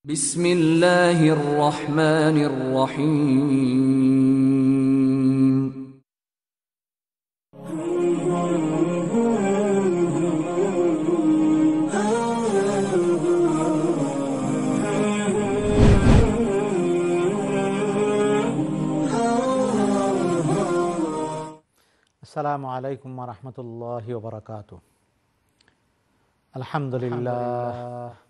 بسم الله الرحمن الرحيم السلام عليكم ورحمة الله وبركاته الحمد لله, الحمد لله.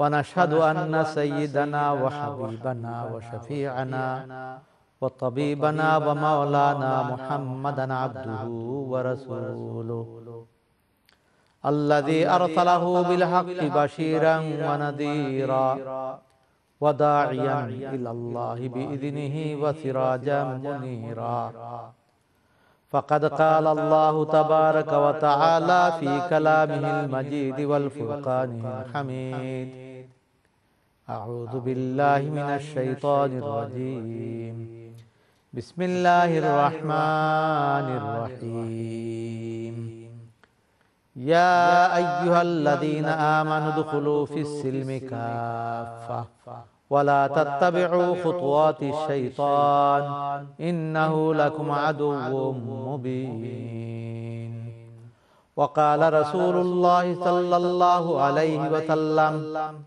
ونشهد أن سيدنا وحبيبنا وشفيعنا وطبيبنا ومولانا محمدا عبده ورسوله الذي أرسله بالحق بشيرا ونذيرا وداعيا إلى الله بإذنه وسراجا منيرا فقد قال الله تبارك وتعالى في كلامه المجيد والفرقان الحميد أعوذ بالله من الشيطان الرجيم بسم الله الرحمن الرحيم يا أيها الذين آمنوا ادخلوا في السلم كافة ولا تتبعوا خطوات الشيطان إنه لكم عدو مبين وقال رسول الله صلى الله عليه وسلم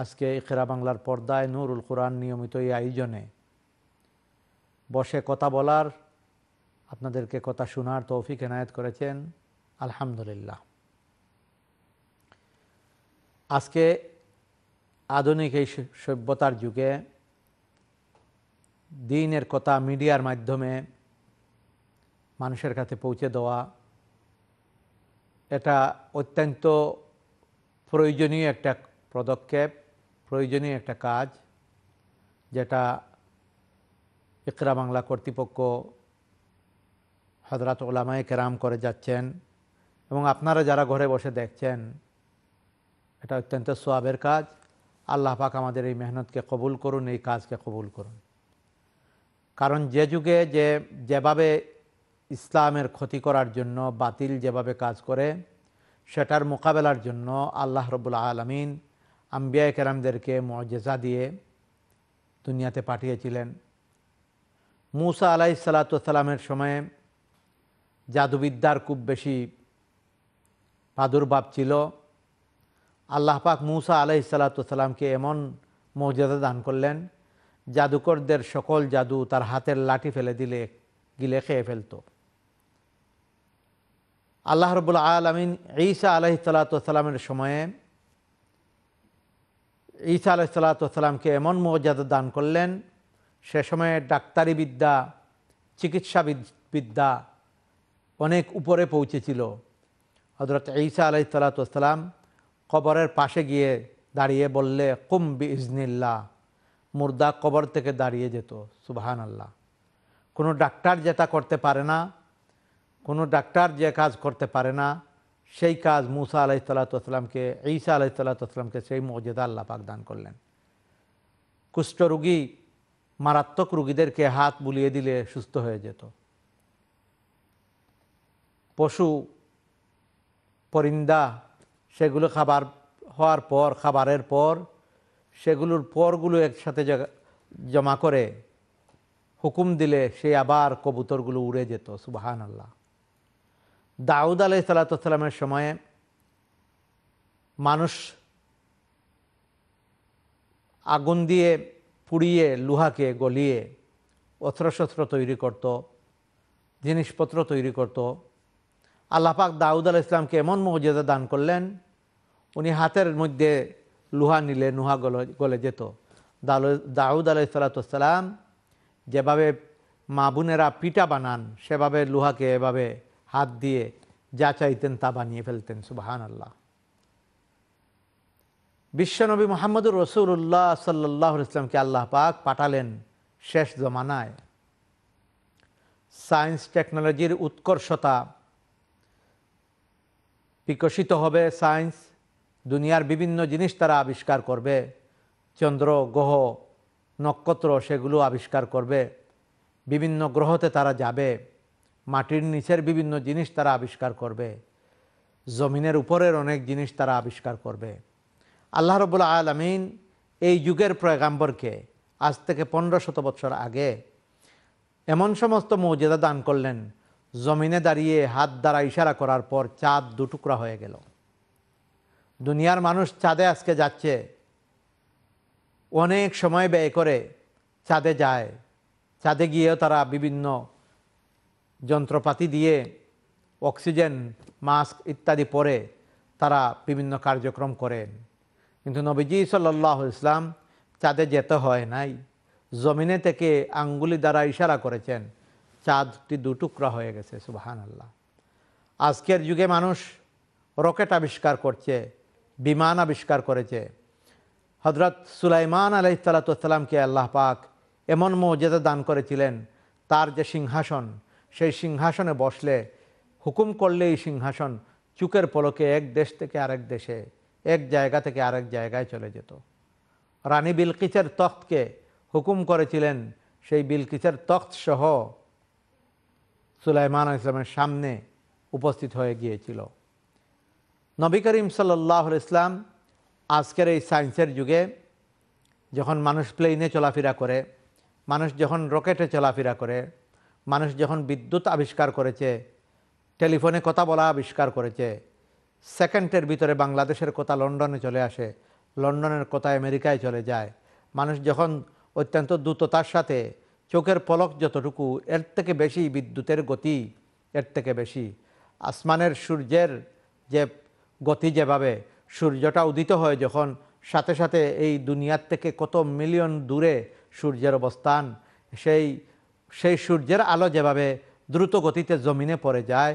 আজকে খেরা বাংলার পর্দায় নুরুল কোরআন নিয়মিত এই আয়োজনে বসে কথা বলার আপনাদেরকে কথা শোনার তৌফিক এনায়ত করেছেন আলহামদুলিল্লাহ আজকে আধুনিক এই সভ্যতার যুগে দিনের কথা মিডিয়ার মাধ্যমে মানুষের কাছে পৌঁছে দেওয়া এটা অত্যন্ত প্রয়োজনীয় একটা পদক্ষেপ প্রয়োজনীয় একটা কাজ যেটা ইকরা বাংলা কর্তৃপক্ষ হজরত ওলামায় কেরাম করে যাচ্ছেন এবং আপনারা যারা ঘরে বসে দেখছেন এটা অত্যন্ত সোয়াবের কাজ আল্লাহ পাক আমাদের এই মেহনতকে কবুল করুন এই কাজকে কবুল করুন কারণ যে যুগে যে যেভাবে ইসলামের ক্ষতি করার জন্য বাতিল যেভাবে কাজ করে সেটার মোকাবেলার জন্য আল্লাহ রবুল্লা আলমিন আম্বিয়া কেরামদেরকে মজেজা দিয়ে দুনিয়াতে পাঠিয়েছিলেন মূসা আলাই সালাতামের সময়ে জাদুবিদ্যার খুব বেশি প্রাদুর্ভাব ছিল আল্লাহ পাক মূসা আলাই সালাতামকে এমন মর্যাদা দান করলেন জাদুকরদের সকল জাদু তার হাতের লাঠি ফেলে দিলে গিলে খেয়ে ফেলত আল্লাহ রবুল আলমিন ঈসা আলাহি সালাতামের সময়ে ঈসা আলাইসাল্লাতামকে এমন মর্যাদা দান করলেন সে সময়ে ডাক্তারি বিদ্যা চিকিৎসা বিদ্যা অনেক উপরে পৌঁছেছিল হজরত ঈসা আলাইসাল্লাতাম কবরের পাশে গিয়ে দাঁড়িয়ে বললে কুম বি ইজনিল্লা মুর্দা কবর থেকে দাঁড়িয়ে যেত সুবাহান আল্লাহ কোনো ডাক্তার যেটা করতে পারে না কোনো ডাক্তার যে কাজ করতে পারে না সেই কাজ মুসা আলাহ সাল্লাতামকে ঈসা আলাহ সাল্লাতামকে সেই মর্যাদা আল্লাহ পাক দান করলেন কুষ্ঠরোগী মারাত্মক রুগীদেরকে হাত বুলিয়ে দিলে সুস্থ হয়ে যেত পশু পরিন্দা সেগুলো খাবার হওয়ার পর খাবারের পর সেগুলোর পরগুলো একসাথে জমা করে হুকুম দিলে সে আবার কবুতরগুলো উড়ে যেত সুবাহান আল্লাহ দাউদ আলাই সাল্লাতামের সময়ে মানুষ আগুন দিয়ে পুড়িয়ে লোহাকে গলিয়ে অস্ত্রশস্ত্র তৈরি করত জিনিসপত্র তৈরি করত আল্লাপাক দাউদ আল ইসলামকে এমন মৌজেদা দান করলেন উনি হাতের মধ্যে লোহা নিলে নুহা গলে যেত দাউদ আলাই সাল্লাতাম যেভাবে মা বোনেরা পিঠা বানান সেভাবে লোহাকে এভাবে হাত দিয়ে যা চাইতেন তা বানিয়ে ফেলতেন সুবাহান আল্লাহ বিশ্বনবী মোহাম্মদুর রসুল্লাহ সাল্লাহ ইসলামকে আল্লাহ পাক পাঠালেন শেষ জমানায় সায়েন্স টেকনোলজির উৎকর্ষতা বিকশিত হবে সায়েন্স দুনিয়ার বিভিন্ন জিনিস তারা আবিষ্কার করবে চন্দ্র গ্রহ নক্ষত্র সেগুলো আবিষ্কার করবে বিভিন্ন গ্রহতে তারা যাবে মাটির নিচের বিভিন্ন জিনিস তারা আবিষ্কার করবে জমিনের উপরের অনেক জিনিস তারা আবিষ্কার করবে আল্লাহ রবুল্লা আলমিন এই যুগের প্রয়গাম্বরকে আজ থেকে পনেরো শত বছর আগে এমন সমস্ত মৌজেদা দান করলেন জমিনে দাঁড়িয়ে হাত দ্বারা ইশারা করার পর চাঁদ দুটুকরা হয়ে গেল দুনিয়ার মানুষ চাঁদে আজকে যাচ্ছে অনেক সময় ব্যয় করে চাঁদে যায় চাঁদে গিয়েও তারা বিভিন্ন যন্ত্রপাতি দিয়ে অক্সিজেন মাস্ক ইত্যাদি পরে তারা বিভিন্ন কার্যক্রম করেন কিন্তু নবীজি সাল্লাহ ইসলাম চাঁদে যেতে হয় নাই জমিনে থেকে আঙ্গুলি দ্বারা ইশারা করেছেন চাঁদটি দুটুকরা হয়ে গেছে সুবাহান আল্লাহ আজকের যুগে মানুষ রকেট আবিষ্কার করছে বিমান আবিষ্কার করেছে হজরত সুলাইমান আলহিতালাতামকে আল্লাহ পাক এমন মৌজেদা দান করেছিলেন তার যে সিংহাসন সেই সিংহাসনে বসলে হুকুম করলে এই সিংহাসন চুকের পলকে এক দেশ থেকে আরেক দেশে এক জায়গা থেকে আরেক জায়গায় চলে যেত রানী বিলকিচের তখতকে হুকুম করেছিলেন সেই বিলকিচের তখত সহ সুলাইমান ইসলামের সামনে উপস্থিত হয়ে গিয়েছিল নবী করিম সাল্লাহ ইসলাম আজকের এই সায়েন্সের যুগে যখন মানুষ প্লেনে চলাফেরা করে মানুষ যখন রকেটে চলাফেরা করে মানুষ যখন বিদ্যুৎ আবিষ্কার করেছে টেলিফোনে কথা বলা আবিষ্কার করেছে সেকেন্ডের ভিতরে বাংলাদেশের কথা লন্ডনে চলে আসে লন্ডনের কথা আমেরিকায় চলে যায় মানুষ যখন অত্যন্ত দ্রুততার সাথে চোখের পলক যতটুকু এর থেকে বেশি বিদ্যুতের গতি এর থেকে বেশি আসমানের সূর্যের যে গতি যেভাবে সূর্যটা উদিত হয় যখন সাথে সাথে এই দুনিয়ার থেকে কত মিলিয়ন দূরে সূর্যের অবস্থান সেই সেই সূর্যের আলো যেভাবে দ্রুত গতিতে জমিনে পড়ে যায়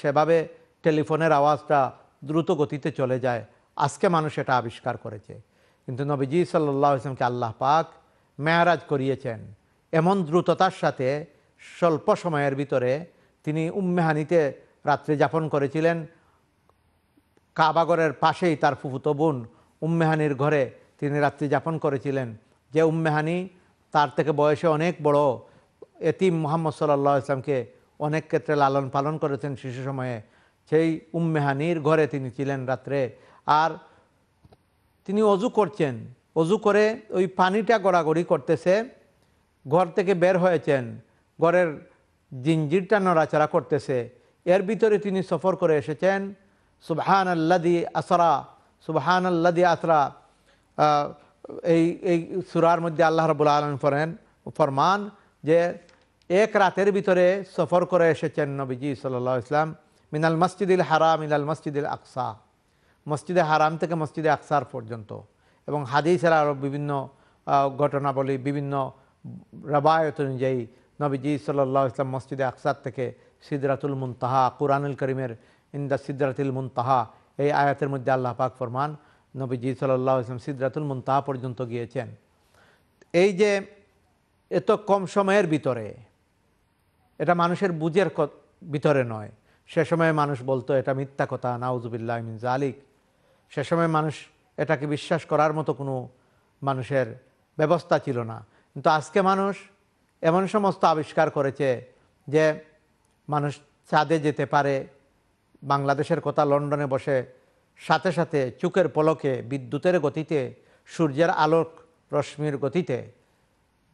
সেভাবে টেলিফোনের আওয়াজটা দ্রুত গতিতে চলে যায় আজকে মানুষ এটা আবিষ্কার করেছে কিন্তু নবীজি সাল্লাহ ইসলামকে আল্লাহ পাক মেয়ারাজ করিয়েছেন এমন দ্রুততার সাথে স্বল্প সময়ের ভিতরে তিনি উম্মেহানিতে রাত্রে যাপন করেছিলেন কাবাগরের পাশেই তার ফুফুত বোন উম্মেহানির ঘরে তিনি রাত্রি যাপন করেছিলেন যে উম্মেহানি তার থেকে বয়সে অনেক বড় এতিম মোহাম্মদ সাল্লা ইসলামকে অনেক ক্ষেত্রে লালন পালন করেছেন শিশু সময়ে সেই উম্মেহানির ঘরে তিনি ছিলেন রাত্রে আর তিনি অজু করছেন অজু করে ওই পানিটা গড়াগড়ি করতেছে ঘর থেকে বের হয়েছেন ঘরের জিঞ্জিরটা নড়াচড়া করতেছে এর ভিতরে তিনি সফর করে এসেছেন সুবহান আল্লাদি আসরা সুবহান আল্লাদি আসরা এই এই সুরার মধ্যে আল্লাহ রবুল্লা আলম ফরেন ফরমান যে এক রাতের ভিতরে সফর করে এসেছেন নবীজি সাল্লা ইসলাম মিনাল মসজিদুল হারাম মসজিদ মসজিদুল আকসা মসজিদে হারাম থেকে মসজিদে আকসার পর্যন্ত এবং হাদিসের আরও বিভিন্ন ঘটনাবলী বিভিন্ন রবায়ত অনুযায়ী নবীজি সাল্লা ইসলাম মসজিদে আকসার থেকে সিদ্দরাতুল মুনতাহা কুরআনুল করিমের ইন্দা সিদ্দরাতুল মুনতাহা এই আয়াতের মধ্যে আল্লাহ পাক ফরমান নবীজি সাল্লা ইসলাম সিদরাতুল মুনতাহা পর্যন্ত গিয়েছেন এই যে এত কম সময়ের ভিতরে এটা মানুষের বুঝের ভিতরে নয় সে সময় মানুষ বলতো এটা মিথ্যা কথা নাউজুবিল্লাহ মিন জালিক সে সময় মানুষ এটাকে বিশ্বাস করার মতো কোনো মানুষের ব্যবস্থা ছিল না কিন্তু আজকে মানুষ এমন সমস্ত আবিষ্কার করেছে যে মানুষ চাঁদে যেতে পারে বাংলাদেশের কথা লন্ডনে বসে সাথে সাথে চুকের পলকে বিদ্যুতের গতিতে সূর্যের আলোক রশ্মির গতিতে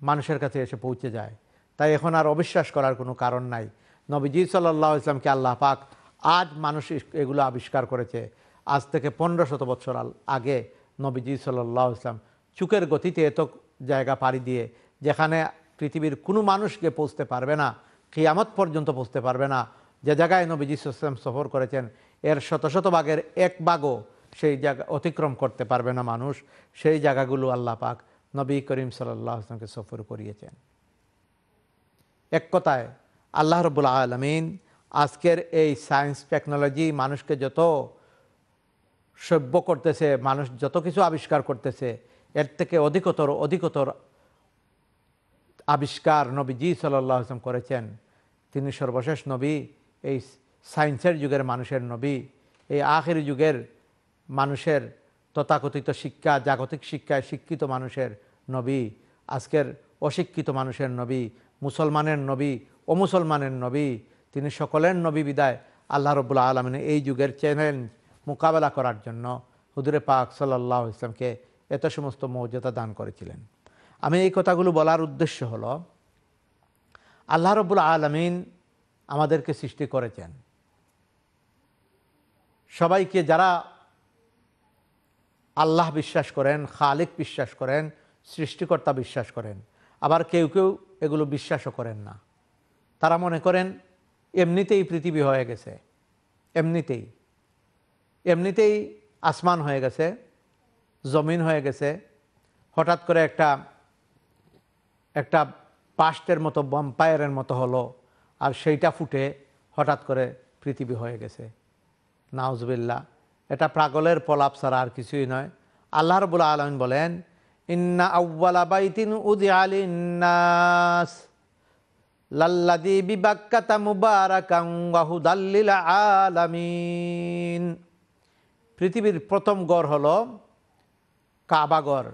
মানুষের কাছে এসে পৌঁছে যায় তাই এখন আর অবিশ্বাস করার কোনো কারণ নাই নবীজি সাল্লা ইসলামকে আল্লাহ পাক আজ মানুষ এগুলো আবিষ্কার করেছে আজ থেকে পনেরো শত বছর আগে নবীজি সাল্লা ইসলাম চুকের গতিতে এত জায়গা পাড়ি দিয়ে যেখানে পৃথিবীর কোনো মানুষকে পৌঁছতে পারবে না কিয়ামত পর্যন্ত পৌঁছতে পারবে না যে জায়গায় নবীজি ইসলাম সফর করেছেন এর শত শত ভাগের এক ভাগও সেই জায়গা অতিক্রম করতে পারবে না মানুষ সেই জায়গাগুলো আল্লাহ পাক নবী করিম সাল্লাহ আসলামকে সফর করিয়েছেন এক কথায় আল্লাহ রবুল আলমিন আজকের এই সায়েন্স টেকনোলজি মানুষকে যত সভ্য করতেছে মানুষ যত কিছু আবিষ্কার করতেছে এর থেকে অধিকতর অধিকতর আবিষ্কার নবীজি সাল্লাহ আসলাম করেছেন তিনি সর্বশেষ নবী এই সায়েন্সের যুগের মানুষের নবী এই আখের যুগের মানুষের তথাকথিত শিক্ষা জাগতিক শিক্ষায় শিক্ষিত মানুষের নবী আজকের অশিক্ষিত মানুষের নবী মুসলমানের নবী ও মুসলমানের নবী তিনি সকলের নবী বিদায় আল্লাহ রবুল্লা আলমিনের এই যুগের চ্যালেঞ্জ মোকাবেলা করার জন্য হুদুরে পাক সাল্লাহ ইসলামকে এত সমস্ত মর্যাদা দান করেছিলেন আমি এই কথাগুলো বলার উদ্দেশ্য হল আল্লাহ রবুল আলমিন আমাদেরকে সৃষ্টি করেছেন সবাইকে যারা আল্লাহ বিশ্বাস করেন খালিক বিশ্বাস করেন সৃষ্টিকর্তা বিশ্বাস করেন আবার কেউ কেউ এগুলো বিশ্বাসও করেন না তারা মনে করেন এমনিতেই পৃথিবী হয়ে গেছে এমনিতেই এমনিতেই আসমান হয়ে গেছে জমিন হয়ে গেছে হঠাৎ করে একটা একটা পাস্টের মতো বাম্পায়ারের মতো হলো আর সেইটা ফুটে হঠাৎ করে পৃথিবী হয়ে গেছে নাউজবিল্লা এটা প্রাগলের পলাপ ছাড়া আর কিছুই নয় আল্লাহ রবুল্লা আলম বলেন বাইতিন লাল্লাদি বিবাক্কাতা আলামিন পৃথিবীর প্রথম গড় হল কাবাগর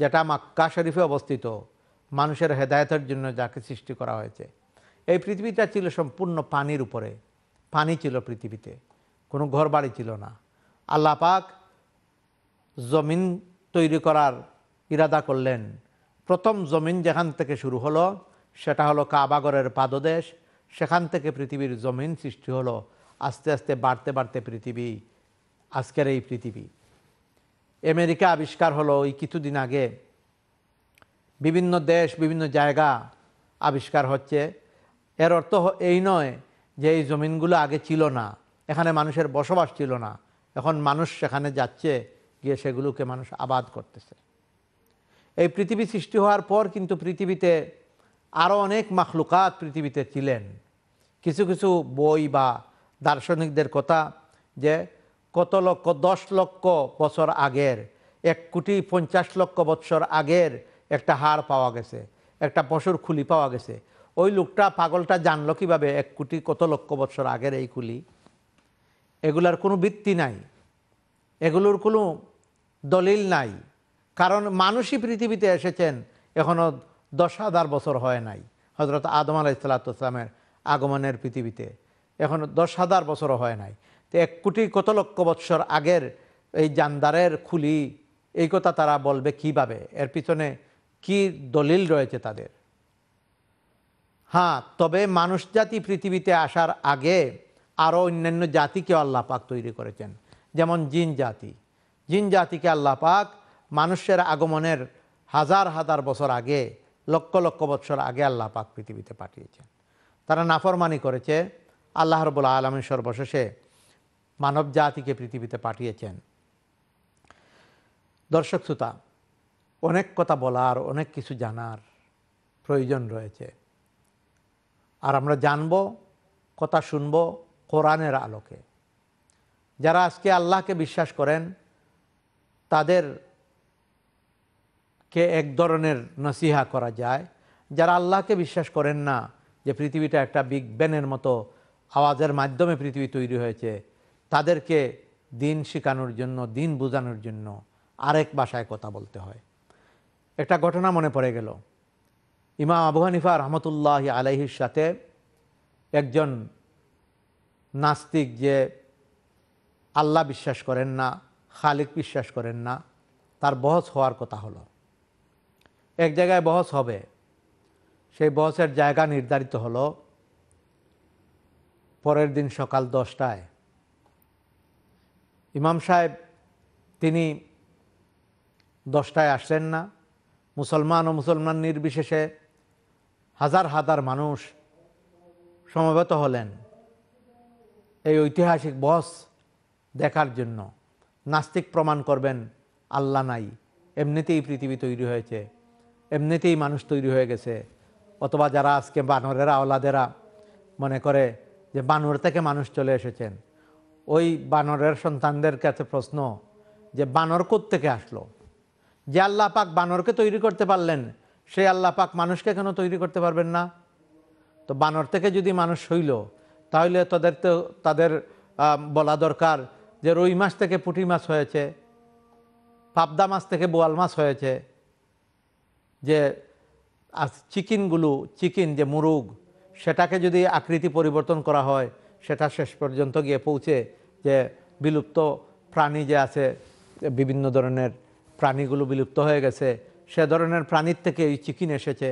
যেটা মাক্কা শরীফে অবস্থিত মানুষের হেদায়তের জন্য যাকে সৃষ্টি করা হয়েছে এই পৃথিবীটা ছিল সম্পূর্ণ পানির উপরে পানি ছিল পৃথিবীতে কোনো ঘর বাড়ি ছিল না আল্লাপাক জমিন তৈরি করার ইরাদা করলেন প্রথম জমিন যেখান থেকে শুরু হলো সেটা হলো কাবাগরের পাদদেশ সেখান থেকে পৃথিবীর জমিন সৃষ্টি হলো আস্তে আস্তে বাড়তে বাড়তে পৃথিবী আজকের এই পৃথিবী আমেরিকা আবিষ্কার হলো ওই কিছুদিন আগে বিভিন্ন দেশ বিভিন্ন জায়গা আবিষ্কার হচ্ছে এর অর্থ এই নয় যে এই জমিনগুলো আগে ছিল না এখানে মানুষের বসবাস ছিল না এখন মানুষ সেখানে যাচ্ছে গিয়ে সেগুলোকে মানুষ আবাদ করতেছে এই পৃথিবী সৃষ্টি হওয়ার পর কিন্তু পৃথিবীতে আরও অনেক মাখলুকাত পৃথিবীতে ছিলেন কিছু কিছু বই বা দার্শনিকদের কথা যে কত লক্ষ দশ লক্ষ বছর আগের এক কোটি পঞ্চাশ লক্ষ বছর আগের একটা হাড় পাওয়া গেছে একটা পশুর খুলি পাওয়া গেছে ওই লোকটা পাগলটা জানলো কীভাবে এক কোটি কত লক্ষ বছর আগের এই খুলি এগুলার কোনো ভিত্তি নাই এগুলোর কোনো দলিল নাই কারণ মানুষই পৃথিবীতে এসেছেন এখনও দশ হাজার বছর হয় নাই হজরত আদম আলাহ ইসলাতামের আগমনের পৃথিবীতে এখনও দশ হাজার বছর হয় নাই তো এক কোটি কত লক্ষ বৎসর আগের এই জানদারের খুলি এই কথা তারা বলবে কিভাবে এর পিছনে কি দলিল রয়েছে তাদের হ্যাঁ তবে মানুষ জাতি পৃথিবীতে আসার আগে আরও অন্যান্য জাতিকে আল্লাহ পাক তৈরি করেছেন যেমন জিন জাতি জিন জাতিকে আল্লাহ পাক মানুষের আগমনের হাজার হাজার বছর আগে লক্ষ লক্ষ বছর আগে আল্লাহ পাক পৃথিবীতে পাঠিয়েছেন তারা নাফরমানি করেছে আল্লাহ রবুল্লা আলমের সর্বশেষে মানব জাতিকে পৃথিবীতে পাঠিয়েছেন দর্শক শ্রোতা অনেক কথা বলার অনেক কিছু জানার প্রয়োজন রয়েছে আর আমরা জানব কথা শুনব কোরআনের আলোকে যারা আজকে আল্লাহকে বিশ্বাস করেন তাদের কে এক ধরনের নসিহা করা যায় যারা আল্লাহকে বিশ্বাস করেন না যে পৃথিবীটা একটা বিগ ব্যানের মতো আওয়াজের মাধ্যমে পৃথিবী তৈরি হয়েছে তাদেরকে দিন শেখানোর জন্য দিন বোঝানোর জন্য আরেক ভাষায় কথা বলতে হয় একটা ঘটনা মনে পড়ে গেল ইমাম আবু হানিফা রহমতুল্লাহ আলাইহির সাথে একজন নাস্তিক যে আল্লাহ বিশ্বাস করেন না খালিক বিশ্বাস করেন না তার বহস হওয়ার কথা হলো এক জায়গায় বহস হবে সেই বহসের জায়গা নির্ধারিত হলো পরের দিন সকাল দশটায় ইমাম সাহেব তিনি দশটায় আসলেন না মুসলমান ও মুসলমান নির্বিশেষে হাজার হাজার মানুষ সমবেত হলেন এই ঐতিহাসিক বস দেখার জন্য নাস্তিক প্রমাণ করবেন আল্লাহ নাই এমনিতেই পৃথিবী তৈরি হয়েছে এমনিতেই মানুষ তৈরি হয়ে গেছে অথবা যারা আজকে বানরেরা আওলাদেরা মনে করে যে বানর থেকে মানুষ চলে এসেছেন ওই বানরের সন্তানদের কাছে প্রশ্ন যে বানর থেকে আসলো যে আল্লাহ পাক বানরকে তৈরি করতে পারলেন সে আল্লাহ পাক মানুষকে কেন তৈরি করতে পারবেন না তো বানর থেকে যদি মানুষ হইল তাহলে তাদের তো তাদের বলা দরকার যে রুই মাছ থেকে পুঁটি মাছ হয়েছে পাবদা মাছ থেকে বোয়াল মাছ হয়েছে যে আজ চিকেনগুলো চিকেন যে মুরুগ সেটাকে যদি আকৃতি পরিবর্তন করা হয় সেটা শেষ পর্যন্ত গিয়ে পৌঁছে যে বিলুপ্ত প্রাণী যে আছে বিভিন্ন ধরনের প্রাণীগুলো বিলুপ্ত হয়ে গেছে সে ধরনের প্রাণীর থেকে এই চিকেন এসেছে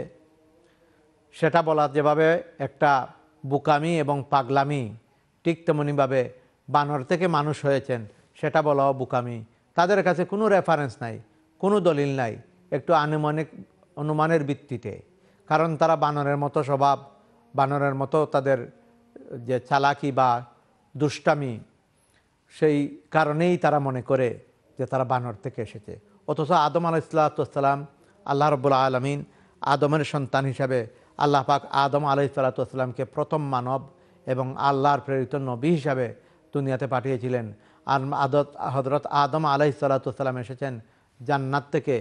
সেটা বলা যেভাবে একটা বোকামি এবং পাগলামি ঠিক তেমনিভাবে বানর থেকে মানুষ হয়েছেন সেটা বলাও বোকামি তাদের কাছে কোনো রেফারেন্স নাই কোনো দলিল নাই একটু আনুমানিক অনুমানের ভিত্তিতে কারণ তারা বানরের মতো স্বভাব বানরের মতো তাদের যে চালাকি বা দুষ্টামি সেই কারণেই তারা মনে করে যে তারা বানর থেকে এসেছে অথচ আদম আল ইসলাতাম আল্লাহ রবুল্লা আলমিন আদমের সন্তান হিসাবে আল্লাহ পাক আদম আলাই প্রথম মানব এবং আল্লাহর প্রেরিত নবী হিসাবে দুনিয়াতে পাঠিয়েছিলেন আর আদত হজরত আদম আলাই এসেছেন জান্নাত থেকে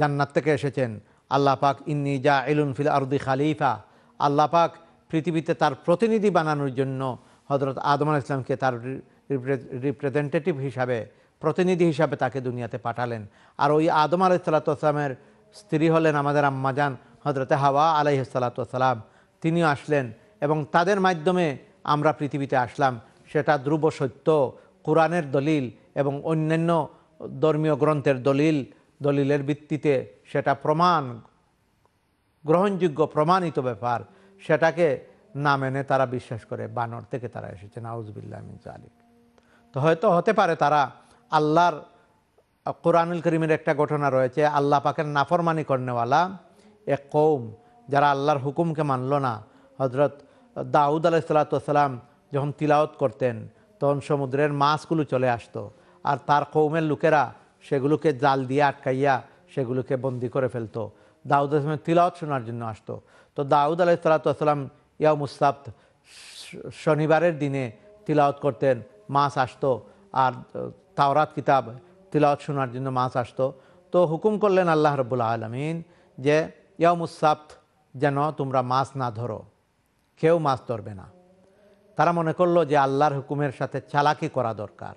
জান্নাত থেকে এসেছেন আল্লাহ পাক ইন্নি জা ইলুন ফিল আরদি খালিফা আল্লাহ পাক পৃথিবীতে তার প্রতিনিধি বানানোর জন্য হজরত আদম আল ইসলামকে তার রিপ্রেজেন্টেটিভ হিসাবে প্রতিনিধি হিসাবে তাকে দুনিয়াতে পাঠালেন আর ওই আদম আলাইসাল্লাতামের স্ত্রী হলেন আমাদের আম্মাজান হজরতে হাওয়া আলাইসাল্লাতাম তিনিও আসলেন এবং তাদের মাধ্যমে আমরা পৃথিবীতে আসলাম সেটা ধ্রুব সত্য কোরআনের দলিল এবং অন্যান্য ধর্মীয় গ্রন্থের দলিল দলিলের ভিত্তিতে সেটা প্রমাণ গ্রহণযোগ্য প্রমাণিত ব্যাপার সেটাকে না মেনে তারা বিশ্বাস করে বানর থেকে তারা এসেছে নাউজবিল্লা জালিক তো হয়তো হতে পারে তারা আল্লাহর কোরআনুল করিমের একটা ঘটনা রয়েছে আল্লাহ পাকের নাফরমানি করনেওয়ালা এক কৌম যারা আল্লাহর হুকুমকে মানল না হজরত দাউদ আলাইসালাতাম যখন তিলাওত করতেন তখন সমুদ্রের মাছগুলো চলে আসতো আর তার কৌমের লোকেরা সেগুলোকে জাল দিয়ে আটকাইয়া সেগুলোকে বন্দি করে ফেলতো দাউদ আসলামের তিলাওয়াত শোনার জন্য আসতো তো দাউদ আলাহ সালাতাম ইয়া মুস্তাব্দ শনিবারের দিনে তিলাওয়াত করতেন মাছ আসতো আর তাওরাত কিতাব তিলাওয়াত শোনার জন্য মাছ আসতো তো হুকুম করলেন আল্লাহ রবুল্লা আলমিন যে ইয়া মুস্তাব্দ যেন তোমরা মাছ না ধরো কেউ মাছ ধরবে না তারা মনে করলো যে আল্লাহর হুকুমের সাথে চালাকি করা দরকার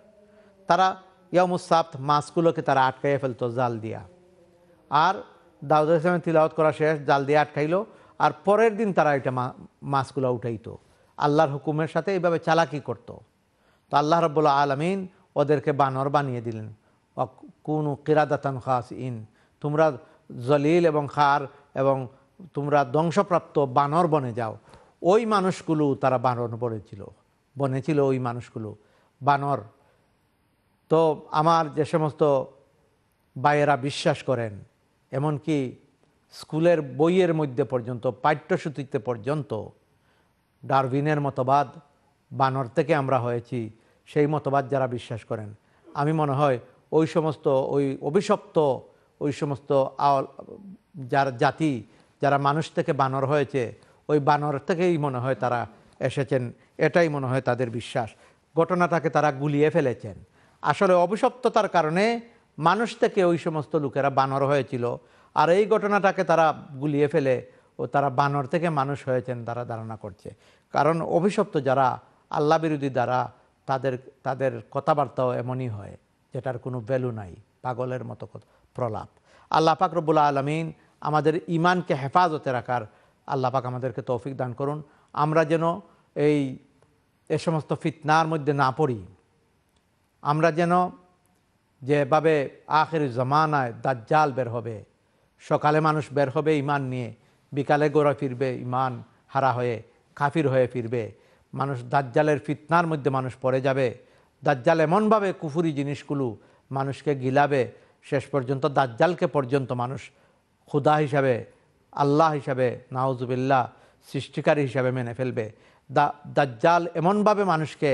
তারা ইয়ামুসাপ্ত মাছগুলোকে তারা আটকাইয়া ফেলতো জাল দিয়া আর দাউদ ইসলামের তিলাওয়াত করা শেষ জাল দিয়ে আটকাইল আর পরের দিন তারা এটা মাছগুলো উঠাইত আল্লাহর হুকুমের সাথে এইভাবে চালাকি করত। তো আল্লাহ রব্বুল্লা আলমিন ওদেরকে বানর বানিয়ে দিলেন কোনো কিরাদাতান খাস ইন তোমরা জলিল এবং খার এবং তোমরা ধ্বংসপ্রাপ্ত বানর বনে যাও ওই মানুষগুলো তারা বানর বনেছিল বনেছিল ওই মানুষগুলো বানর তো আমার যে সমস্ত বায়েরা বিশ্বাস করেন এমনকি স্কুলের বইয়ের মধ্যে পর্যন্ত পাঠ্যসূচিতে পর্যন্ত ডারভিনের মতবাদ বানর থেকে আমরা হয়েছি সেই মতবাদ যারা বিশ্বাস করেন আমি মনে হয় ওই সমস্ত ওই অভিশপ্ত ওই সমস্ত যার জাতি যারা মানুষ থেকে বানর হয়েছে ওই বানর থেকেই মনে হয় তারা এসেছেন এটাই মনে হয় তাদের বিশ্বাস ঘটনাটাকে তারা গুলিয়ে ফেলেছেন আসলে অভিশপ্ততার কারণে মানুষ থেকে ওই সমস্ত লোকেরা বানর হয়েছিল আর এই ঘটনাটাকে তারা গুলিয়ে ফেলে ও তারা বানর থেকে মানুষ হয়েছেন তারা ধারণা করছে কারণ অভিশপ্ত যারা আল্লাহ বিরোধী দ্বারা তাদের তাদের কথাবার্তাও এমনই হয় যেটার কোনো ভ্যালু নাই পাগলের মতো প্রলাপ আল্লাহ পাক রব্বুল আলমিন আমাদের ইমানকে হেফাজতে রাখার আল্লাহ পাক আমাদেরকে তৌফিক দান করুন আমরা যেন এই এ সমস্ত ফিতনার মধ্যে না পড়ি আমরা যেন যেভাবে আখের জমানায় দাজ্জাল বের হবে সকালে মানুষ বের হবে ইমান নিয়ে বিকালে গোড়া ফিরবে ইমান হারা হয়ে কাফির হয়ে ফিরবে মানুষ দাজ্জালের ফিতনার মধ্যে মানুষ পড়ে যাবে দাজ্জাল এমনভাবে কুফুরি জিনিসগুলো মানুষকে গিলাবে শেষ পর্যন্ত দাজ্জালকে পর্যন্ত মানুষ খুদা হিসাবে আল্লাহ হিসাবে নাওজুবিল্লা সৃষ্টিকারী হিসাবে মেনে ফেলবে দা দাজ্জাল এমনভাবে মানুষকে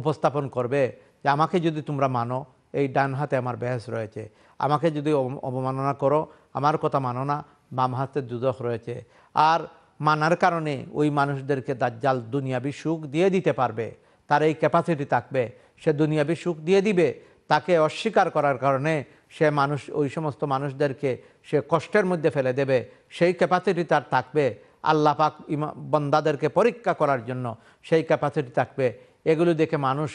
উপস্থাপন করবে যে আমাকে যদি তোমরা মানো এই ডান হাতে আমার ব্যাস রয়েছে আমাকে যদি অবমাননা করো আমার কথা মানো না বাম হাতে দুদক রয়েছে আর মানার কারণে ওই মানুষদেরকে দাজ্জাল দুনিয়াবি সুখ দিয়ে দিতে পারবে তার এই ক্যাপাসিটি থাকবে সে দুনিয়াবি সুখ দিয়ে দিবে তাকে অস্বীকার করার কারণে সে মানুষ ওই সমস্ত মানুষদেরকে সে কষ্টের মধ্যে ফেলে দেবে সেই ক্যাপাসিটি তার থাকবে আল্লাহ পাক বন্দাদেরকে পরীক্ষা করার জন্য সেই ক্যাপাসিটি থাকবে এগুলো দেখে মানুষ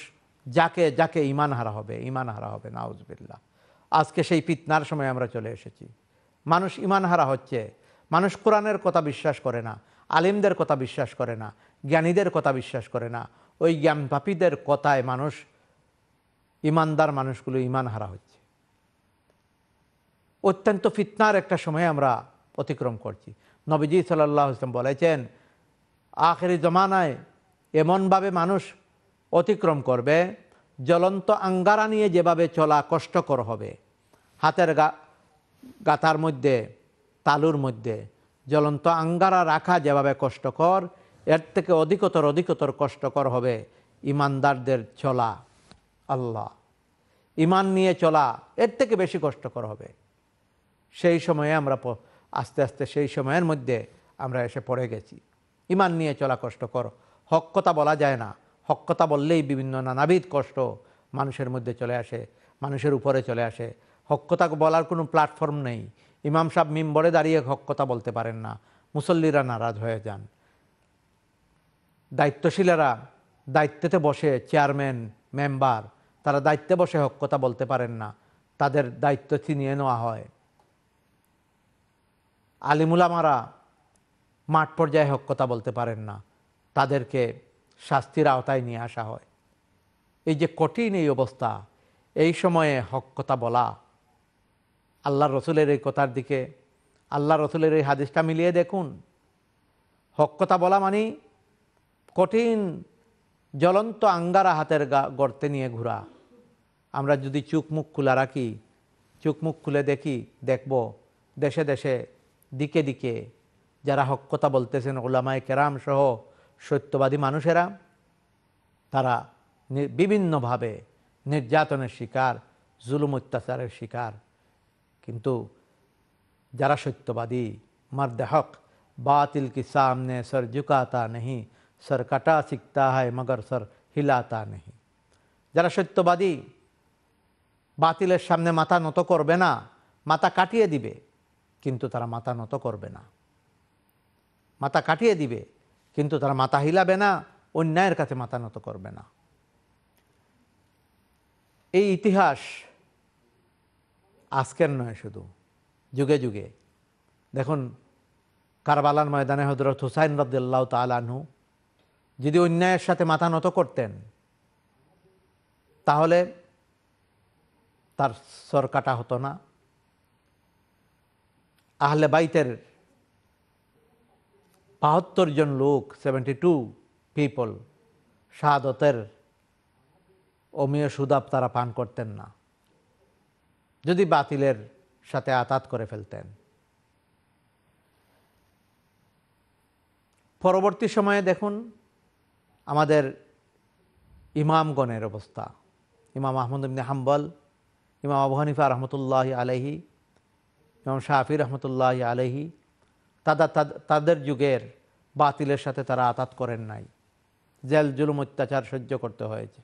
যাকে যাকে ইমান হারা হবে ইমান হারা হবে উজবিল্লা আজকে সেই পিতনার সময় আমরা চলে এসেছি মানুষ ইমান হারা হচ্ছে মানুষ কোরআনের কথা বিশ্বাস করে না আলিমদের কথা বিশ্বাস করে না জ্ঞানীদের কথা বিশ্বাস করে না ওই জ্ঞানভাপীদের কথায় মানুষ ইমানদার মানুষগুলো ইমান হারা হচ্ছে অত্যন্ত ফিতনার একটা সময়ে আমরা অতিক্রম করছি নবীজি সাল্লাহ ইসলাম বলেছেন আখেরি জমানায় এমনভাবে মানুষ অতিক্রম করবে জ্বলন্ত আঙ্গারা নিয়ে যেভাবে চলা কষ্টকর হবে হাতের গাতার মধ্যে তালুর মধ্যে জ্বলন্ত আঙ্গারা রাখা যেভাবে কষ্টকর এর থেকে অধিকতর অধিকতর কষ্টকর হবে ইমানদারদের চলা আল্লাহ ইমান নিয়ে চলা এর থেকে বেশি কষ্টকর হবে সেই সময়ে আমরা আস্তে আস্তে সেই সময়ের মধ্যে আমরা এসে পড়ে গেছি ইমান নিয়ে চলা কষ্টকর হক কথা বলা যায় না হকতা বললেই বিভিন্ন নানাবিধ কষ্ট মানুষের মধ্যে চলে আসে মানুষের উপরে চলে আসে হক্কতা বলার কোনো প্ল্যাটফর্ম নেই ইমাম সাহেব মিম্বরে দাঁড়িয়ে হকতা বলতে পারেন না মুসল্লিরা নারাজ হয়ে যান দায়িত্বশীলেরা দায়িত্বতে বসে চেয়ারম্যান মেম্বার তারা দায়িত্বে বসে হকতা বলতে পারেন না তাদের দায়িত্ব ছিনিয়ে নেওয়া হয় আলিমুলামারা মাঠ পর্যায়ে হকতা বলতে পারেন না তাদেরকে শাস্তির আওতায় নিয়ে আসা হয় এই যে কঠিন এই অবস্থা এই সময়ে হক কথা বলা আল্লাহ রসুলের এই কথার দিকে আল্লাহ রসুলের এই হাদিসটা মিলিয়ে দেখুন হক কথা বলা মানে কঠিন জ্বলন্ত আঙ্গারা হাতের গর্তে নিয়ে ঘোরা আমরা যদি চোখ মুখ খোলা রাখি চোখ মুখ খুলে দেখি দেখব দেশে দেশে দিকে দিকে যারা হক কথা বলতেছেন ওলামায় কেরাম সহ সত্যবাদী মানুষেরা তারা বিভিন্নভাবে নির্যাতনের শিকার জুলুম অত্যাচারের শিকার কিন্তু যারা সত্যবাদী মার্দে হক বাতিল কি সামনে সর জুকাতা নেহি সর কাটা শিখতা হয় মগর সর হিলাতা নেহি যারা সত্যবাদী বাতিলের সামনে মাথা নত করবে না মাথা কাটিয়ে দিবে কিন্তু তারা মাথা নত করবে না মাথা কাটিয়ে দিবে কিন্তু তারা মাথা হিলাবে না অন্যায়ের কাছে মাথা নত করবে না এই ইতিহাস আজকের নয় শুধু যুগে যুগে দেখুন কারবালান ময়দানে হজরত হুসাইন রবদুল্লাহ তালানহু যদি অন্যায়ের সাথে মাথা নত করতেন তাহলে তার সর কাটা হতো না আহলে বাইতের বাহাত্তর জন লোক সেভেন্টি টু পিপল শাহাদতের অমীয় সুদাব তারা পান করতেন না যদি বাতিলের সাথে আতাত করে ফেলতেন পরবর্তী সময়ে দেখুন আমাদের ইমামগণের অবস্থা ইমাম আহমদ ইবনে হাম্বল ইমাম আবু হানিফা রহমতুল্লাহ আলহি ইমাম শাহির রহমতুল্লাহ আলহি তাদের তাদের যুগের বাতিলের সাথে তারা আতাত করেন নাই জেল জুলুম অত্যাচার সহ্য করতে হয়েছে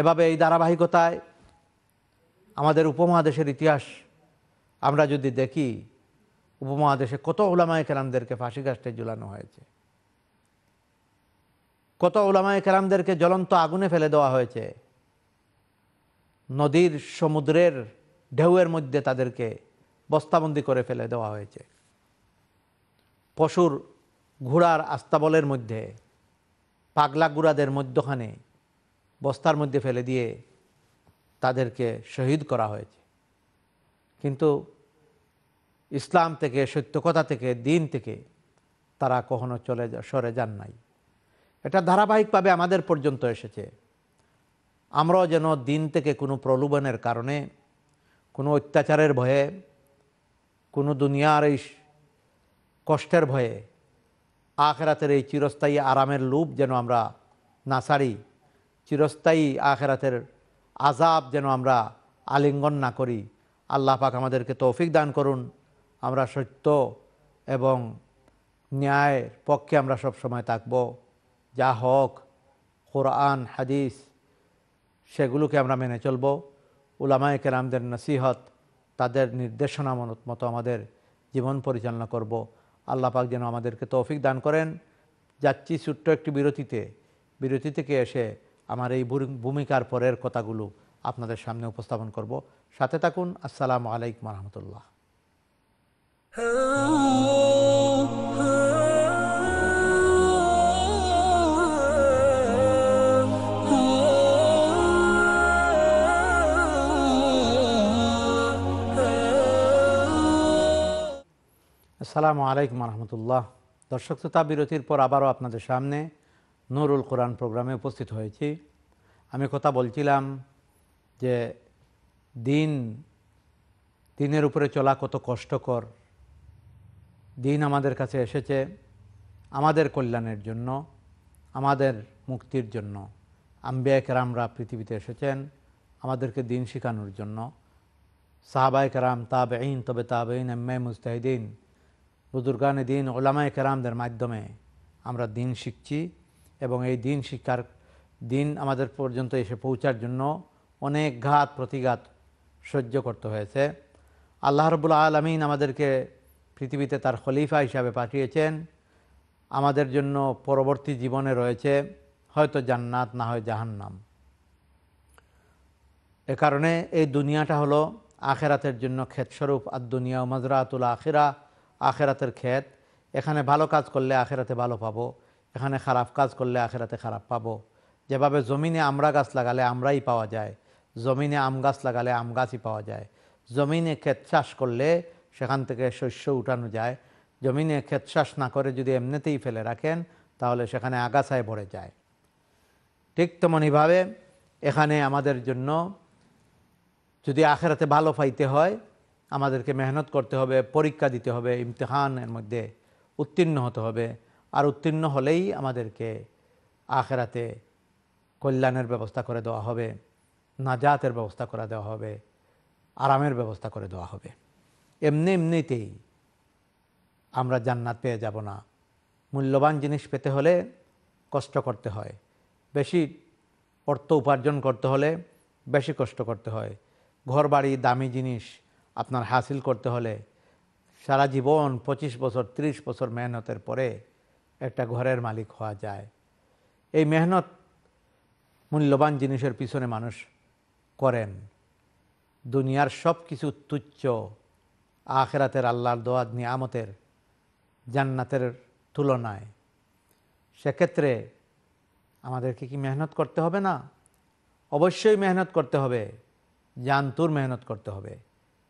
এভাবে এই ধারাবাহিকতায় আমাদের উপমহাদেশের ইতিহাস আমরা যদি দেখি উপমহাদেশে কত ওলামায় কেরামদেরকে ফাঁসি ফাঁসিকাষ্টে ঝুলানো হয়েছে কত ওলামায় কেরামদেরকে জ্বলন্ত আগুনে ফেলে দেওয়া হয়েছে নদীর সমুদ্রের ঢেউয়ের মধ্যে তাদেরকে বস্তাবন্দি করে ফেলে দেওয়া হয়েছে পশুর ঘোড়ার আস্তাবলের মধ্যে পাগলা গুড়াদের মধ্যখানে বস্তার মধ্যে ফেলে দিয়ে তাদেরকে শহীদ করা হয়েছে কিন্তু ইসলাম থেকে সত্যকতা থেকে দিন থেকে তারা কখনো চলে সরে যান নাই এটা ধারাবাহিকভাবে আমাদের পর্যন্ত এসেছে আমরাও যেন দিন থেকে কোনো প্রলোভনের কারণে কোনো অত্যাচারের ভয়ে কোনো দুনিয়ার এই কষ্টের ভয়ে আখেরাতের এই চিরস্থায়ী আরামের লোভ যেন আমরা না সারি চিরস্থায়ী আখেরাতের আজাব যেন আমরা আলিঙ্গন না করি আল্লাহ পাক আমাদেরকে তৌফিক দান করুন আমরা সত্য এবং ন্যায়ের পক্ষে আমরা সব সময় থাকব যা হক কোরআন হাদিস সেগুলোকে আমরা মেনে চলব উলামায় কেরামদের নসিহত তাদের নির্দেশনা মনত মতো আমাদের জীবন পরিচালনা করব আল্লাহ পাক যেন আমাদেরকে তৌফিক দান করেন যাচ্ছি ছোট্ট একটি বিরতিতে বিরতি থেকে এসে আমার এই ভূমিকার পরের কথাগুলো আপনাদের সামনে উপস্থাপন করব সাথে থাকুন আসসালামু আলাইকুম রহমতুল্লাহ হ্যাঁ, আসসালামু আলাইকুম রহমতুল্লাহ দর্শক শ্রোতা বিরতির পর আবারও আপনাদের সামনে নুরুল কোরআন প্রোগ্রামে উপস্থিত হয়েছি আমি কথা বলছিলাম যে দিন দিনের উপরে চলা কত কষ্টকর দিন আমাদের কাছে এসেছে আমাদের কল্যাণের জন্য আমাদের মুক্তির জন্য আম্বিয়া কেরামরা পৃথিবীতে এসেছেন আমাদেরকে দিন শেখানোর জন্য সাহাবায় কেরাম তাবেইন তবে তাবেইন এম্মে মুস্তাহিদিন বুজুর্গানে দিন ওলামায় কেরামদের মাধ্যমে আমরা দিন শিখছি এবং এই দিন শিক্ষার দিন আমাদের পর্যন্ত এসে পৌঁছার জন্য অনেক ঘাত প্রতিঘাত সহ্য করতে হয়েছে আল্লাহ রবুল আলমিন আমাদেরকে পৃথিবীতে তার খলিফা হিসাবে পাঠিয়েছেন আমাদের জন্য পরবর্তী জীবনে রয়েছে হয়তো জান্নাত না হয় জাহান্নাম এ কারণে এই দুনিয়াটা হলো আখেরাতের জন্য ক্ষেতস্বরূপ আর দুনিয়া মাজরাতুল আখিরা আখেরাতের ক্ষেত এখানে ভালো কাজ করলে আখেরাতে ভালো পাবো এখানে খারাপ কাজ করলে আখেরাতে খারাপ পাবো যেভাবে জমিনে আমরা গাছ লাগালে আমরাই পাওয়া যায় জমিনে আম গাছ লাগালে আম গাছই পাওয়া যায় জমিনে ক্ষেত চাষ করলে সেখান থেকে শস্য উঠানো যায় জমিনে ক্ষেত চাষ না করে যদি এমনিতেই ফেলে রাখেন তাহলে সেখানে আগাছায় ভরে যায় ঠিক তেমনইভাবে এখানে আমাদের জন্য যদি আখেরাতে ভালো পাইতে হয় আমাদেরকে মেহনত করতে হবে পরীক্ষা দিতে হবে ইমতেহানের মধ্যে উত্তীর্ণ হতে হবে আর উত্তীর্ণ হলেই আমাদেরকে আখেরাতে কল্যাণের ব্যবস্থা করে দেওয়া হবে নাজাতের ব্যবস্থা করে দেওয়া হবে আরামের ব্যবস্থা করে দেওয়া হবে এমনি এমনিতেই আমরা জান্নাত পেয়ে যাব না মূল্যবান জিনিস পেতে হলে কষ্ট করতে হয় বেশি অর্থ উপার্জন করতে হলে বেশি কষ্ট করতে হয় ঘর বাড়ি দামি জিনিস আপনার হাসিল করতে হলে সারা জীবন ২৫ বছর ৩০ বছর মেহনতের পরে একটা ঘরের মালিক হওয়া যায় এই মেহনত মূল্যবান জিনিসের পিছনে মানুষ করেন দুনিয়ার সব কিছু তুচ্ছ আখেরাতের আল্লাহর দোয়াদ নিয়ামতের জান্নাতের তুলনায় সেক্ষেত্রে আমাদেরকে কি মেহনত করতে হবে না অবশ্যই মেহনত করতে হবে জানতুর মেহনত করতে হবে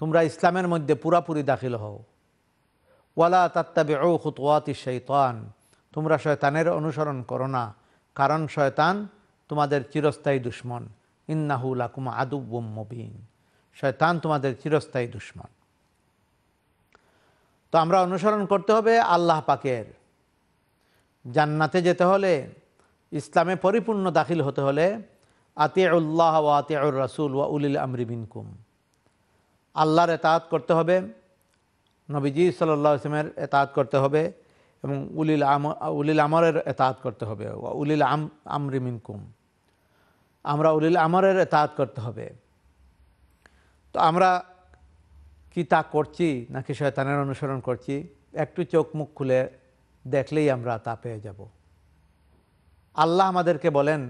তোমরা ইসলামের মধ্যে পুরাপুরি দাখিল হও ওয়ালা তাত্তাবে ও খুতওয়াতি শৈতান তোমরা শয়তানের অনুসরণ করো না কারণ শয়তান তোমাদের চিরস্থায়ী দুশ্মন ইন্নাহুল আকুমা আদুব্বম মুবিন শয়তান তোমাদের চিরস্থায়ী দুশ্মন তো আমরা অনুসরণ করতে হবে আল্লাহ পাকের জান্নাতে যেতে হলে ইসলামে পরিপূর্ণ দাখিল হতে হলে আতিউল্লাহ ও আতিউর রাসুল ওয়া উলিল আমরিবিনকুম আল্লাহর এতাত করতে হবে নবীজি সাল্লা ইসলামের এতাত করতে হবে এবং উলিল আম উলিল আমরের এতাত করতে হবে উলিল আম আমরি মিনকুম আমরা উলিল আমরের এতাত করতে হবে তো আমরা কি তা করছি নাকি শয়তানের অনুসরণ করছি একটু চোখ মুখ খুলে দেখলেই আমরা তা পেয়ে যাব আল্লাহ আমাদেরকে বলেন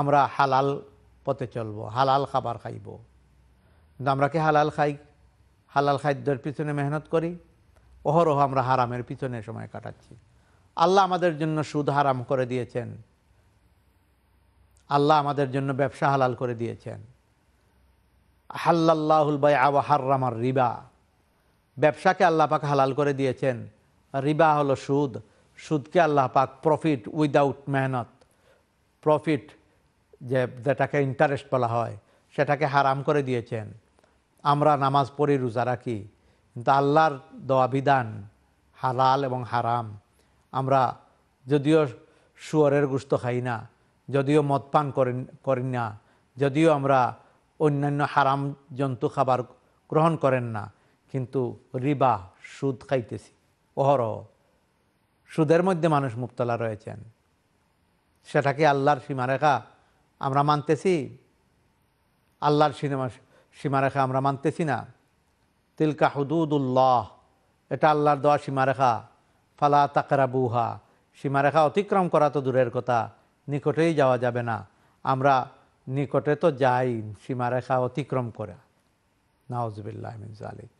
আমরা হালাল পথে চলবো হালাল খাবার খাইব আমরা কি হালাল খাই হালাল খাদ্যের পিছনে মেহনত করি অহরহ আমরা হারামের পিছনে সময় কাটাচ্ছি আল্লাহ আমাদের জন্য সুদ হারাম করে দিয়েছেন আল্লাহ আমাদের জন্য ব্যবসা হালাল করে দিয়েছেন হাল্লাহুল বাই আবা হার্রামার রিবা ব্যবসাকে আল্লাহ পাক হালাল করে দিয়েছেন রিবা হলো সুদ সুদকে আল্লাহ পাক প্রফিট উইদাউট মেহনত প্রফিট যে যেটাকে ইন্টারেস্ট বলা হয় সেটাকে হারাম করে দিয়েছেন আমরা নামাজ পড়ি রোজা রাখি কিন্তু আল্লাহর দোয়া বিধান হালাল এবং হারাম আমরা যদিও শুয়রের গুস্ত খাই না যদিও মদ পান করি না যদিও আমরা অন্যান্য হারাম জন্তু খাবার গ্রহণ করেন না কিন্তু রিবা সুদ খাইতেছি অহরহ সুদের মধ্যে মানুষ মুক্তলা রয়েছেন সেটাকে আল্লাহর সীমারেখা আমরা মানতেছি আল্লাহর সিনেমা সীমারেখা আমরা মানতেছি না তিলকা হুদুদুল্লাহ এটা আল্লাহর দেওয়া সীমারেখা ফালা তাকারা বুহা সীমারেখা অতিক্রম করা তো দূরের কথা নিকটেই যাওয়া যাবে না আমরা নিকটে তো যাই সীমারেখা অতিক্রম করে নওয়াজবিল্লাহ আলিক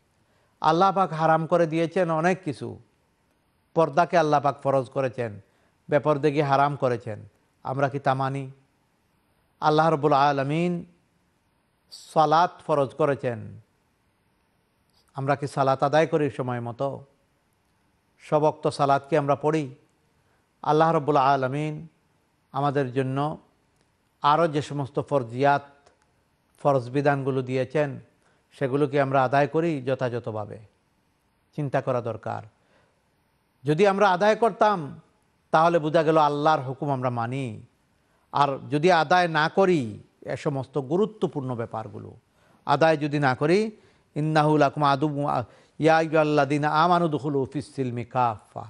আল্লাহ পাক হারাম করে দিয়েছেন অনেক কিছু পর্দাকে আল্লাহ পাক ফরজ করেছেন দেখি হারাম করেছেন আমরা কি তামানি আল্লাহ রবুল আলমিন সালাত ফরজ করেছেন আমরা কি সালাত আদায় করি সময় মতো সবক্ত সালাদকে আমরা পড়ি আল্লাহ রবুল আলমিন আমাদের জন্য আরও যে সমস্ত ফরজিয়াত ফরজ বিধানগুলো দিয়েছেন সেগুলোকে আমরা আদায় করি যথাযথভাবে চিন্তা করা দরকার যদি আমরা আদায় করতাম তাহলে বোঝা গেল আল্লাহর হুকুম আমরা মানি আর যদি আদায় না করি এ সমস্ত গুরুত্বপূর্ণ ব্যাপারগুলো আদায় যদি না করি ইন্নাহুল আকুমা আদু ইয়াল্লাদিন আমানু দুহুল ফিসিল মিকাফা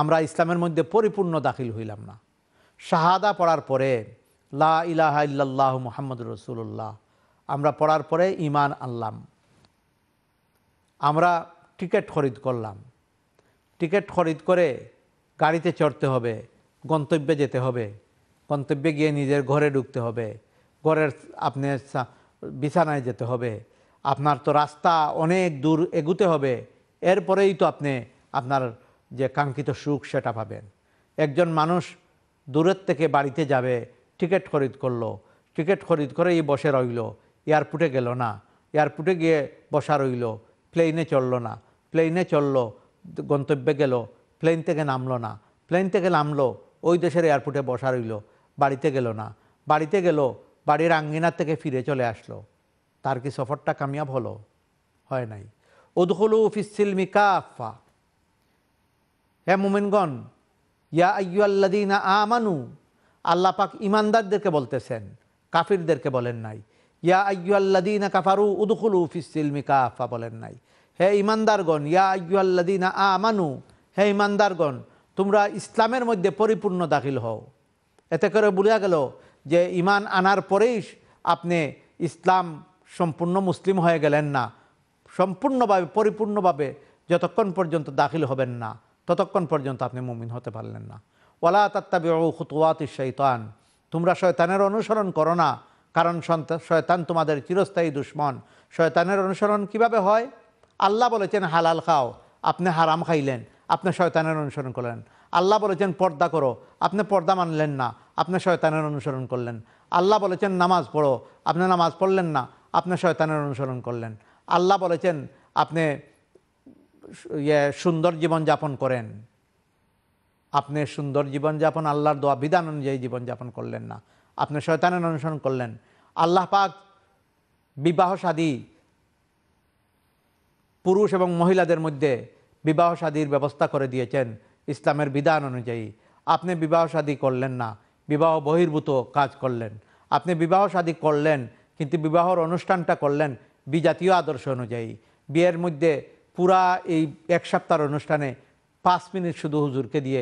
আমরা ইসলামের মধ্যে পরিপূর্ণ দাখিল হইলাম না শাহাদা পড়ার পরে লা ইলাহা ইল্লাহ মুহাম্মদ রসুল্লাহ আমরা পড়ার পরে ইমান আনলাম আমরা টিকিট খরিদ করলাম টিকিট খরিদ করে গাড়িতে চড়তে হবে গন্তব্যে যেতে হবে গন্তব্যে গিয়ে নিজের ঘরে ঢুকতে হবে ঘরের আপনি বিছানায় যেতে হবে আপনার তো রাস্তা অনেক দূর এগুতে হবে এরপরেই তো আপনি আপনার যে কাঙ্ক্ষিত সুখ সেটা পাবেন একজন মানুষ দূরের থেকে বাড়িতে যাবে টিকিট খরিদ করলো টিকিট খরিদ করেই বসে রইল এয়ারপোর্টে গেল না এয়ারপোর্টে গিয়ে বসা রইল প্লেনে চললো না প্লেনে চললো গন্তব্যে গেল প্লেন থেকে নামলো না প্লেন থেকে নামলো ওই দেশের এয়ারপোর্টে বসা রইল বাড়িতে গেল না বাড়িতে গেল বাড়ির আঙ্গিনা থেকে ফিরে চলে আসলো তার কি সফরটা কামিয়াব হলো হয় নাই উদহলু ফিসিল মিকাফা হে মোমিনগণ ইয়া আয়ুয়াল্লাদিনা আমানু আল্লাহ পাক ইমানদারদেরকে বলতেছেন কাফিরদেরকে বলেন নাই ইয়া আয়ুয়াল্লাদিনা কাফারু উদখুলু ফিসিল মিকাফা বলেন নাই হে ইমানদারগণ ইয়া আয়ুয়াল্লাদিনা আমানু হে ইমানদারগণ তোমরা ইসলামের মধ্যে পরিপূর্ণ দাখিল হও এতে করে বলিয়া গেল যে ইমান আনার পরেই আপনি ইসলাম সম্পূর্ণ মুসলিম হয়ে গেলেন না সম্পূর্ণভাবে পরিপূর্ণভাবে যতক্ষণ পর্যন্ত দাখিল হবেন না ততক্ষণ পর্যন্ত আপনি মুমিন হতে পারলেন না ওলা তাত্তাবি খুতুয়াত শৈতান তোমরা শয়তানের অনুসরণ করো না কারণ শয়তান তোমাদের চিরস্থায়ী দুশ্মন শয়তানের অনুসরণ কিভাবে হয় আল্লাহ বলেছেন হালাল খাও আপনি হারাম খাইলেন আপনি শয়তানের অনুসরণ করলেন আল্লাহ বলেছেন পর্দা করো আপনি পর্দা মানলেন না আপনি শয়তানের অনুসরণ করলেন আল্লাহ বলেছেন নামাজ পড়ো আপনি নামাজ পড়লেন না আপনি শয়তানের অনুসরণ করলেন আল্লাহ বলেছেন আপনি ইয়ে সুন্দর জীবনযাপন করেন আপনি সুন্দর জীবনযাপন আল্লাহর দোয়া বিধান অনুযায়ী জীবনযাপন করলেন না আপনি শয়তানের অনুসরণ করলেন আল্লাহ পাক বিবাহ সাদী পুরুষ এবং মহিলাদের মধ্যে বিবাহ সাদীর ব্যবস্থা করে দিয়েছেন ইসলামের বিধান অনুযায়ী আপনি বিবাহ শাদী করলেন না বিবাহ বহির্ভূত কাজ করলেন আপনি বিবাহ শাদী করলেন কিন্তু বিবাহর অনুষ্ঠানটা করলেন বিজাতীয় আদর্শ অনুযায়ী বিয়ের মধ্যে পুরা এই এক সপ্তাহের অনুষ্ঠানে পাঁচ মিনিট শুধু হুজুরকে দিয়ে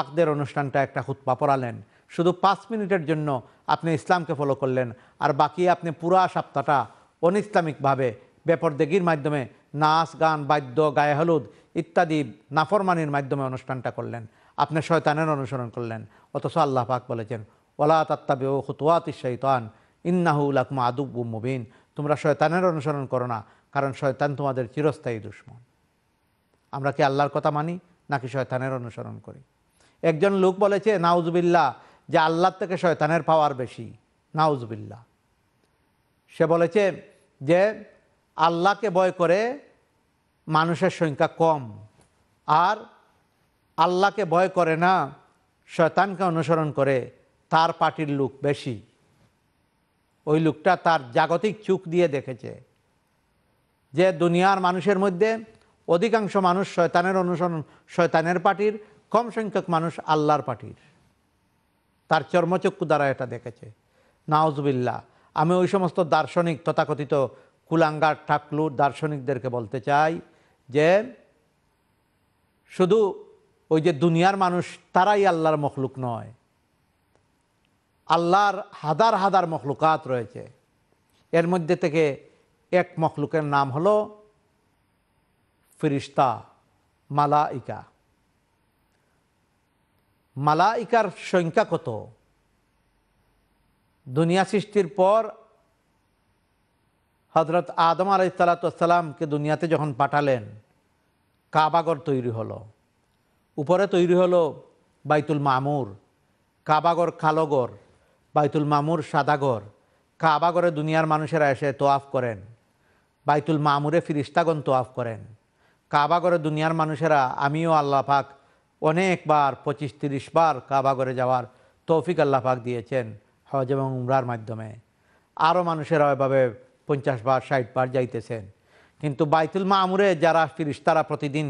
আকদের অনুষ্ঠানটা একটা হুতপা পড়ালেন শুধু পাঁচ মিনিটের জন্য আপনি ইসলামকে ফলো করলেন আর বাকি আপনি পুরা সপ্তাহটা অন বেপরদেগির মাধ্যমে নাচ গান বাদ্য গায়ে হলুদ ইত্যাদি নাফরমানির মাধ্যমে অনুষ্ঠানটা করলেন আপনি শয়তানের অনুসরণ করলেন অথচ আল্লাহ পাক বলেছেন ওলা তাত্তাবে ও হুতুয়াত শৈতান ইন্নাহুল আকমা আদুব্বু মুবিন তোমরা শয়তানের অনুসরণ করো না কারণ শয়তান তোমাদের চিরস্থায়ী দুশ্মন আমরা কি আল্লাহর কথা মানি নাকি শয়তানের অনুসরণ করি একজন লোক বলেছে নাউজবিল্লা যে আল্লাহর থেকে শয়তানের পাওয়ার বেশি নাউজবিল্লা সে বলেছে যে আল্লাহকে ভয় করে মানুষের সংখ্যা কম আর আল্লাহকে ভয় করে না শয়তানকে অনুসরণ করে তার পার্টির লোক বেশি ওই লোকটা তার জাগতিক চুক দিয়ে দেখেছে যে দুনিয়ার মানুষের মধ্যে অধিকাংশ মানুষ শয়তানের অনুসরণ শয়তানের পার্টির কম সংখ্যক মানুষ আল্লাহর পার্টির তার চর্মচক্ষু দ্বারা এটা দেখেছে নাওজবিল্লা আমি ওই সমস্ত দার্শনিক তথাকথিত কুলাঙ্গার ঠাকলুর দার্শনিকদেরকে বলতে চাই যে শুধু ওই যে দুনিয়ার মানুষ তারাই আল্লাহর মখলুক নয় আল্লাহর হাজার হাজার মখলুকাত রয়েছে এর মধ্যে থেকে এক মখলুকের নাম হল ফিরিস্তা মালাইকা মালাইকার সংখ্যা কত দুনিয়া সৃষ্টির পর হজরত আদম আলাইসালাতামকে দুনিয়াতে যখন পাঠালেন কাবাগর তৈরি হলো উপরে তৈরি হলো বাইতুল মামুর কাবাগর কালোগর বাইতুল মামুর সাদাগর কাবাগরে দুনিয়ার মানুষেরা এসে তোয়াফ করেন বাইতুল মামুরে ফিরিস্তাগণ তোয়াফ করেন কাবাগরে দুনিয়ার মানুষেরা আমিও আল্লাহ পাক অনেকবার পঁচিশ তিরিশ বার কাবাগরে যাওয়ার তৌফিক আল্লাহ পাক দিয়েছেন হজ এবং উমরার মাধ্যমে আরও মানুষেরা এভাবে পঞ্চাশ বার ষাট বার যাইতেছেন কিন্তু বাইতুল মামুরে যারা ফিরিস্তারা প্রতিদিন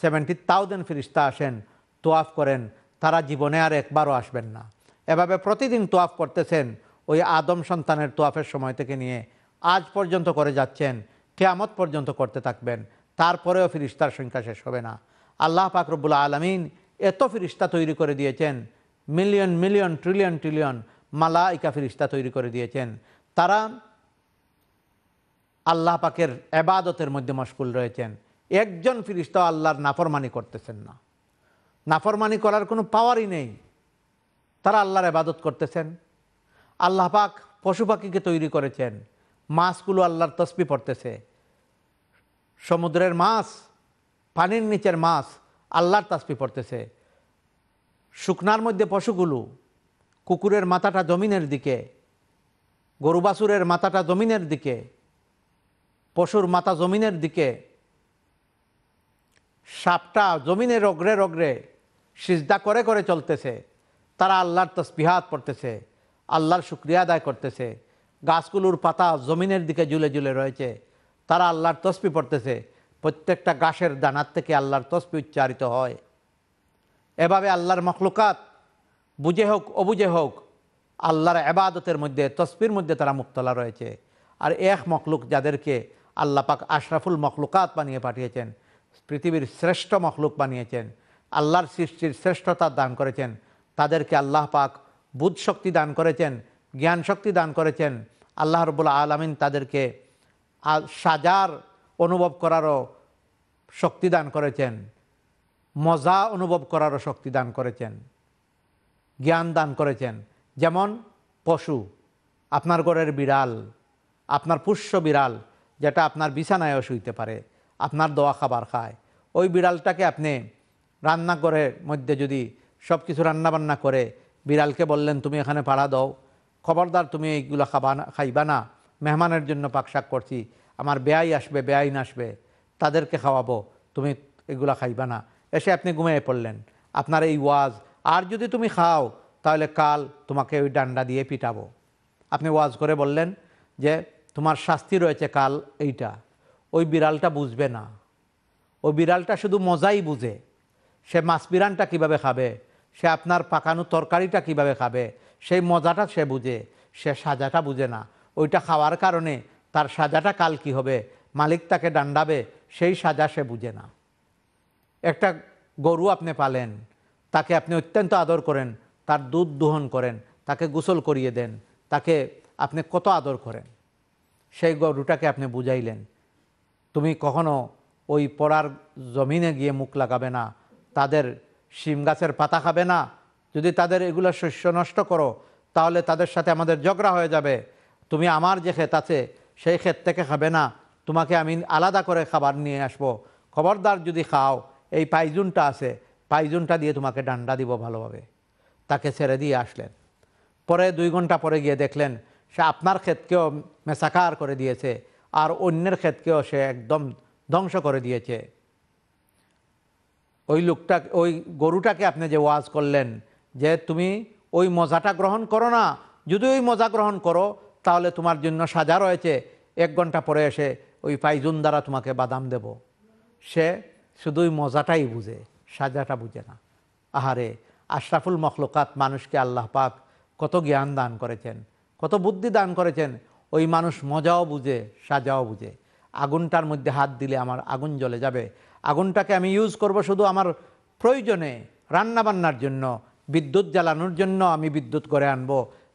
সেভেন্টি থাউজেন্ড ফিরিস্তা আসেন তোয়াফ করেন তারা জীবনে আর একবারও আসবেন না এভাবে প্রতিদিন তোয়াফ করতেছেন ওই আদম সন্তানের তোয়াফের সময় থেকে নিয়ে আজ পর্যন্ত করে যাচ্ছেন কেয়ামত পর্যন্ত করতে থাকবেন তারপরেও ফিরিস্তার সংখ্যা শেষ হবে না আল্লাহ পাকরবুল আলমিন এত ফিরিস্তা তৈরি করে দিয়েছেন মিলিয়ন মিলিয়ন ট্রিলিয়ন ট্রিলিয়ন মালা ইকা ফিরিস্তা তৈরি করে দিয়েছেন তারা আল্লাহ পাকের এবাদতের মধ্যে মশকুল রয়েছেন একজন ফিরিস্ত আল্লাহর নাফরমানি করতেছেন না নাফরমানি করার কোনো পাওয়ারই নেই তারা আল্লাহর এবাদত করতেছেন আল্লাহ পাক পশু পাখিকে তৈরি করেছেন মাছগুলো আল্লাহর তসবি পড়তেছে সমুদ্রের মাছ পানির নিচের মাছ আল্লাহর তাসপি পড়তেছে শুকনার মধ্যে পশুগুলো কুকুরের মাথাটা জমিনের দিকে গরুবাসুরের মাথাটা জমিনের দিকে পশুর মাথা জমিনের দিকে সাপটা জমিনের অগ্রে অগ্রে সিজদা করে করে চলতেছে তারা আল্লাহর তসপিহাত পড়তেছে আল্লাহর শুক্রিয়া আদায় করতেছে গাছগুলোর পাতা জমিনের দিকে জুলে জুলে রয়েছে তারা আল্লাহর তসপি পড়তেছে প্রত্যেকটা গাছের দানার থেকে আল্লাহর তসপি উচ্চারিত হয় এভাবে আল্লাহর মখলুকাত বুঝে হোক অবুঝে হোক আল্লাহর আবাদতের মধ্যে তসপির মধ্যে তারা মুক্তলা রয়েছে আর এক মখলুক যাদেরকে আল্লাপাক আশরাফুল মখলুকাত বানিয়ে পাঠিয়েছেন পৃথিবীর শ্রেষ্ঠ মখলুক বানিয়েছেন আল্লাহর সৃষ্টির শ্রেষ্ঠতা দান করেছেন তাদেরকে আল্লাহ পাক বুধ শক্তি দান করেছেন জ্ঞান শক্তি দান করেছেন আল্লাহ রবুল্লা আলমিন তাদেরকে সাজার অনুভব করারও শক্তি দান করেছেন মজা অনুভব করারও শক্তি দান করেছেন জ্ঞান দান করেছেন যেমন পশু আপনার ঘরের বিড়াল আপনার পুষ্য বিড়াল যেটা আপনার বিছানায়ও শুইতে পারে আপনার দোয়া খাবার খায় ওই বিড়ালটাকে আপনি রান্নাঘরের মধ্যে যদি সব কিছু রান্নাবান্না করে বিড়ালকে বললেন তুমি এখানে পাড়া দাও খবরদার তুমি এইগুলো খাবা খাইবা না মেহমানের জন্য পাকশাক করছি আমার ব্যয় আসবে না আসবে তাদেরকে খাওয়াবো তুমি এগুলা খাইবা না এসে আপনি ঘুমিয়ে পড়লেন আপনার এই ওয়াজ আর যদি তুমি খাও তাহলে কাল তোমাকে ওই ডান্ডা দিয়ে পিটাবো আপনি ওয়াজ করে বললেন যে তোমার শাস্তি রয়েছে কাল এইটা ওই বিড়ালটা বুঝবে না ওই বিড়ালটা শুধু মজাই বুঝে সে মাছ বিরানটা কীভাবে খাবে সে আপনার পাকানো তরকারিটা কিভাবে খাবে সেই মজাটা সে বুঝে সে সাজাটা বুঝে না ওইটা খাওয়ার কারণে তার সাজাটা কাল কি হবে মালিক তাকে ডান্ডাবে সেই সাজা সে বুঝে না একটা গরু আপনি পালেন তাকে আপনি অত্যন্ত আদর করেন তার দুধ দোহন করেন তাকে গোসল করিয়ে দেন তাকে আপনি কত আদর করেন সেই গরুটাকে আপনি বুঝাইলেন তুমি কখনো ওই পড়ার জমিনে গিয়ে মুখ লাগাবে না তাদের শিম গাছের পাতা খাবে না যদি তাদের এগুলো শস্য নষ্ট করো তাহলে তাদের সাথে আমাদের ঝগড়া হয়ে যাবে তুমি আমার যে ক্ষেত আছে সেই ক্ষেত থেকে খাবে না তোমাকে আমি আলাদা করে খাবার নিয়ে আসবো খবরদার যদি খাও এই পাইজুনটা আছে পাইজুনটা দিয়ে তোমাকে ডান্ডা দিব ভালোভাবে তাকে ছেড়ে দিয়ে আসলেন পরে দুই ঘন্টা পরে গিয়ে দেখলেন সে আপনার ক্ষেতকেও মেসাকার করে দিয়েছে আর অন্যের ক্ষেতকেও সে একদম ধ্বংস করে দিয়েছে ওই লোকটা ওই গরুটাকে আপনি যে ওয়াজ করলেন যে তুমি ওই মজাটা গ্রহণ করো না যদি ওই মজা গ্রহণ করো তাহলে তোমার জন্য সাজা রয়েছে এক ঘন্টা পরে এসে ওই পাইজুন দ্বারা তোমাকে বাদাম দেব সে শুধুই মজাটাই বুঝে সাজাটা বুঝে না আহারে আশরাফুল মখলুকাত মানুষকে আল্লাহ পাক কত জ্ঞান দান করেছেন কত বুদ্ধি দান করেছেন ওই মানুষ মজাও বুঝে সাজাও বুঝে আগুনটার মধ্যে হাত দিলে আমার আগুন জ্বলে যাবে আগুনটাকে আমি ইউজ করব শুধু আমার প্রয়োজনে রান্নাবান্নার জন্য বিদ্যুৎ জ্বালানোর জন্য আমি বিদ্যুৎ করে আনব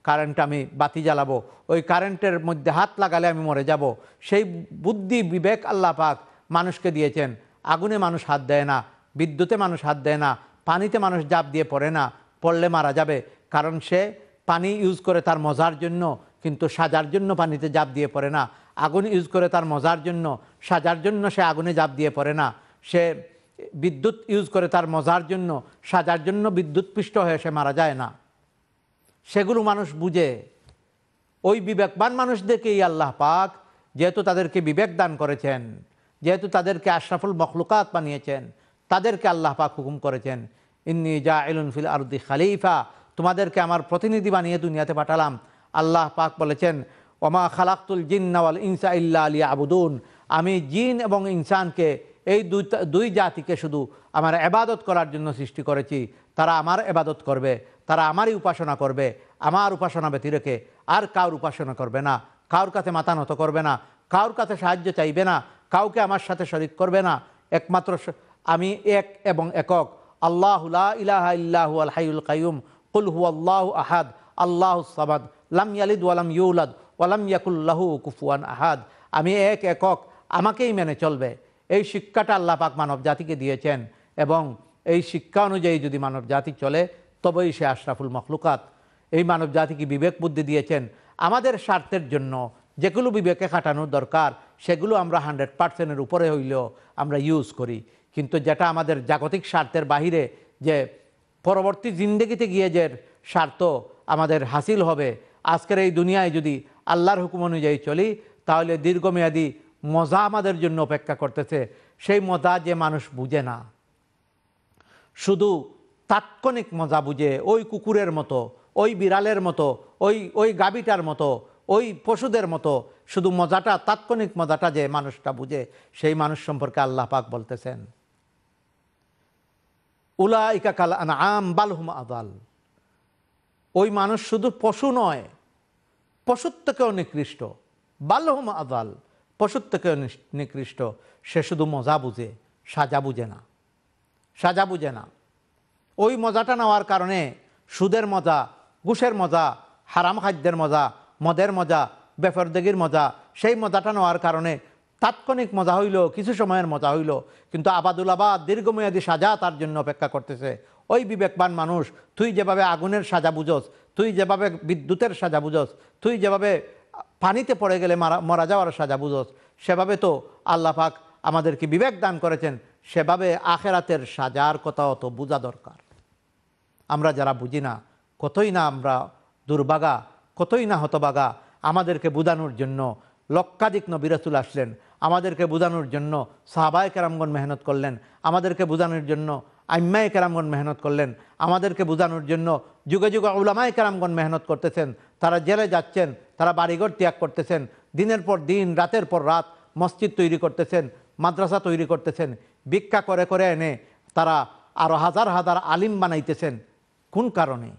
কারেন্ট আমি বাতি জ্বালাবো ওই কারেন্টের মধ্যে হাত লাগালে আমি মরে যাব সেই বুদ্ধি বিবেক আল্লাহ পাক মানুষকে দিয়েছেন আগুনে মানুষ হাত দেয় না বিদ্যুতে মানুষ হাত দেয় না পানিতে মানুষ জাপ দিয়ে পড়ে না পড়লে মারা যাবে কারণ সে পানি ইউজ করে তার মজার জন্য কিন্তু সাজার জন্য পানিতে জাপ দিয়ে পড়ে না আগুন ইউজ করে তার মজার জন্য সাজার জন্য সে আগুনে জাপ দিয়ে পড়ে না সে বিদ্যুৎ ইউজ করে তার মজার জন্য সাজার জন্য বিদ্যুৎ পৃষ্ট হয়ে সে মারা যায় না সেগুলো মানুষ বুঝে ওই বিবেকবান মানুষদেরকেই আল্লাহ পাক যেহেতু তাদেরকে বিবেক দান করেছেন যেহেতু তাদেরকে আশরাফুল মখলুকাত বানিয়েছেন তাদেরকে আল্লাহ পাক হুকুম করেছেন ইন্নি জা ফিল আরদি খালিফা তোমাদেরকে আমার প্রতিনিধি বানিয়ে দুনিয়াতে পাঠালাম আল্লাহ পাক বলেছেন ওমা খালাক্তুল নওয়াল ইনসা ইল্লা আলী আবুদুন আমি জিন এবং ইনসানকে এই দুই দুই জাতিকে শুধু আমার এবাদত করার জন্য সৃষ্টি করেছি তারা আমার এবাদত করবে তারা আমারই উপাসনা করবে আমার উপাসনা ব্যতী রেখে আর কার উপাসনা করবে না কারোর কাছে মাথা নত করবে না কারোর কাছে সাহায্য চাইবে না কাউকে আমার সাথে শরিক করবে না একমাত্র আমি এক এবং একক আল্লাহ ইলাহা আল্লাহ আল হাইউল কাইম কুল আহাদ লাম ইয়ালিদ ইউলাদ কুফুয়ান আহাদ আমি এক একক আমাকেই মেনে চলবে এই শিক্ষাটা আল্লাহ পাক মানব জাতিকে দিয়েছেন এবং এই শিক্ষা অনুযায়ী যদি মানব জাতি চলে তবেই সে আশরাফুল মখলুকাত এই মানব জাতিকে বিবেক বুদ্ধি দিয়েছেন আমাদের স্বার্থের জন্য যেগুলো বিবেকে খাটানোর দরকার সেগুলো আমরা হান্ড্রেড পার্সেন্টের উপরে হইলেও আমরা ইউজ করি কিন্তু যেটা আমাদের জাগতিক স্বার্থের বাহিরে যে পরবর্তী জিন্দগিতে গিয়ে যে স্বার্থ আমাদের হাসিল হবে আজকের এই দুনিয়ায় যদি আল্লাহর হুকুম অনুযায়ী চলি তাহলে দীর্ঘমেয়াদী মজা আমাদের জন্য অপেক্ষা করতেছে সেই মজা যে মানুষ বুঝে না শুধু তাৎক্ষণিক মজা বুঝে ওই কুকুরের মতো ওই বিড়ালের মতো ওই ওই গাবিটার মতো ওই পশুদের মতো শুধু মজাটা তাৎক্ষণিক মজাটা যে মানুষটা বুঝে সেই মানুষ সম্পর্কে আল্লাহ পাক বলতেছেন উলা ইকা কাল আম বালহুম আদাল ওই মানুষ শুধু পশু নয় পশুর নিকৃষ্ট বাল্যহম আদাল পশুর নিকৃষ্ট সে শুধু মজা বুঝে সাজা বুঝে না সাজা বুঝে না ওই মজাটা নেওয়ার কারণে সুদের মজা ঘুষের মজা হারাম খাদ্যের মজা মদের মজা বেফরদেগির মজা সেই মজাটা নেওয়ার কারণে তাৎক্ষণিক মজা হইল কিছু সময়ের মজা হইল কিন্তু আবাদুল আবাদ দীর্ঘমেয়াদী সাজা তার জন্য অপেক্ষা করতেছে ওই বিবেকবান মানুষ তুই যেভাবে আগুনের সাজা বুঝস তুই যেভাবে বিদ্যুতের সাজা বুঝস তুই যেভাবে পানিতে পড়ে গেলে মারা মরা যাওয়ার সাজা বুঝস সেভাবে তো আল্লাহ পাক আমাদেরকে বিবেক দান করেছেন সেভাবে আখেরাতের সাজার কথাও তো বোঝা দরকার আমরা যারা বুঝি না কতই না আমরা দুর্বাগা কতই না হতবাগা আমাদেরকে বোঝানোর জন্য লক্ষাধিক নবিরাসুল আসলেন আমাদেরকে বোঝানোর জন্য সাহাবায় কেরামগণ মেহনত করলেন আমাদেরকে বোঝানোর জন্য আইম্মায় কেরামগণ মেহনত করলেন আমাদেরকে বোঝানোর জন্য যুগে যুগে উলামায় কেরামগণ মেহনত করতেছেন তারা জেলে যাচ্ছেন তারা বাড়িঘর ত্যাগ করতেছেন দিনের পর দিন রাতের পর রাত মসজিদ তৈরি করতেছেন মাদ্রাসা তৈরি করতেছেন ভিক্ষা করে করে এনে তারা আরও হাজার হাজার আলিম বানাইতেছেন কোন কারণে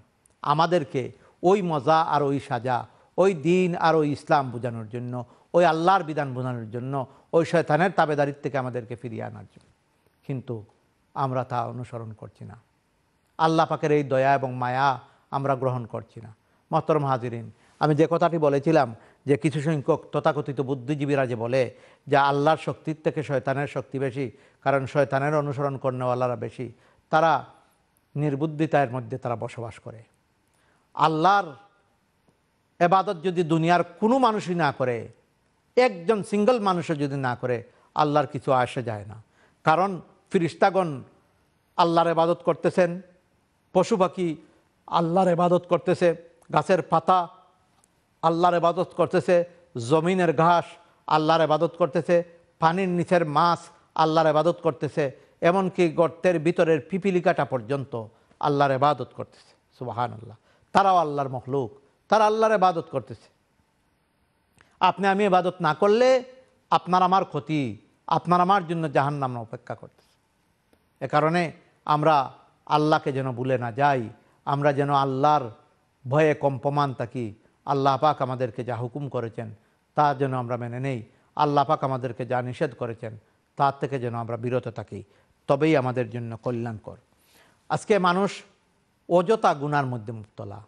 আমাদেরকে ওই মজা আর ওই সাজা ওই দিন আর ওই ইসলাম বোঝানোর জন্য ওই আল্লাহর বিধান বোঝানোর জন্য ওই শয়তানের তাবেদারির থেকে আমাদেরকে ফিরিয়ে আনার জন্য কিন্তু আমরা তা অনুসরণ করছি না আল্লাহ পাকের এই দয়া এবং মায়া আমরা গ্রহণ করছি না মহতরম হাজিরিন আমি যে কথাটি বলেছিলাম যে কিছু সংখ্যক তথাকথিত বুদ্ধিজীবীরা যে বলে যে আল্লাহর শক্তির থেকে শয়তানের শক্তি বেশি কারণ শয়তানের অনুসরণ করেওয়ালারা বেশি তারা নির্বুদ্ধিতার মধ্যে তারা বসবাস করে আল্লাহর এবাদত যদি দুনিয়ার কোনো মানুষই না করে একজন সিঙ্গল মানুষও যদি না করে আল্লাহর কিছু আসে যায় না কারণ ফিরিস্তাগণ আল্লাহর এবাদত করতেছেন পশু পাখি আল্লাহর এবাদত করতেছে গাছের পাতা আল্লাহর এবাদত করতেছে জমিনের ঘাস আল্লাহর এবাদত করতেছে পানির নিচের মাছ আল্লাহর এবাদত করতেছে এমনকি গর্তের ভিতরের পিপিলিকাটা পর্যন্ত আল্লাহর এবাদত করতেছে সুবাহান আল্লাহ তারাও আল্লাহর মখলুক তারা আল্লাহর এবাদত করতেছে আপনি আমি এবাদত না করলে আপনার আমার ক্ষতি আপনার আমার জন্য জাহান্নাম অপেক্ষা করতেছে এ কারণে আমরা আল্লাহকে যেন ভুলে না যাই আমরা যেন আল্লাহর ভয়ে কম্পমান থাকি আল্লাহ পাক আমাদেরকে যা হুকুম করেছেন তা যেন আমরা মেনে নেই আল্লাহ পাক আমাদেরকে যা নিষেধ করেছেন তার থেকে যেন আমরা বিরত থাকি তবেই আমাদের জন্য কল্যাণকর আজকে মানুষ অযথা গুনার মধ্যে মুক্তলা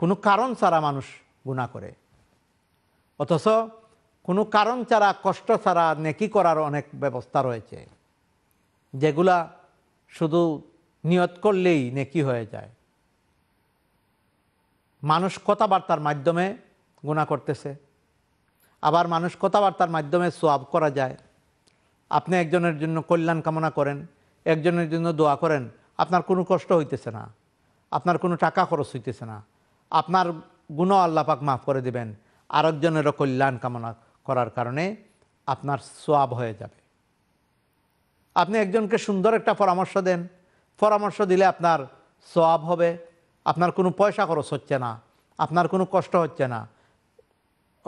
কোনো কারণ ছাড়া মানুষ গুণা করে অথচ কোনো কারণ ছাড়া কষ্ট ছাড়া নেকি করার অনেক ব্যবস্থা রয়েছে যেগুলা শুধু নিয়ত করলেই নেকি হয়ে যায় মানুষ কথাবার্তার মাধ্যমে গুণা করতেছে আবার মানুষ কথাবার্তার মাধ্যমে সোয়াব করা যায় আপনি একজনের জন্য কল্যাণ কামনা করেন একজনের জন্য দোয়া করেন আপনার কোনো কষ্ট হইতেছে না আপনার কোনো টাকা খরচ হইতেছে না আপনার গুণ আল্লাপাক মাফ করে দেবেন আরেকজনেরও কল্যাণ কামনা করার কারণে আপনার সোয়াব হয়ে যাবে আপনি একজনকে সুন্দর একটা পরামর্শ দেন পরামর্শ দিলে আপনার সোয়াব হবে আপনার কোনো পয়সা খরচ হচ্ছে না আপনার কোনো কষ্ট হচ্ছে না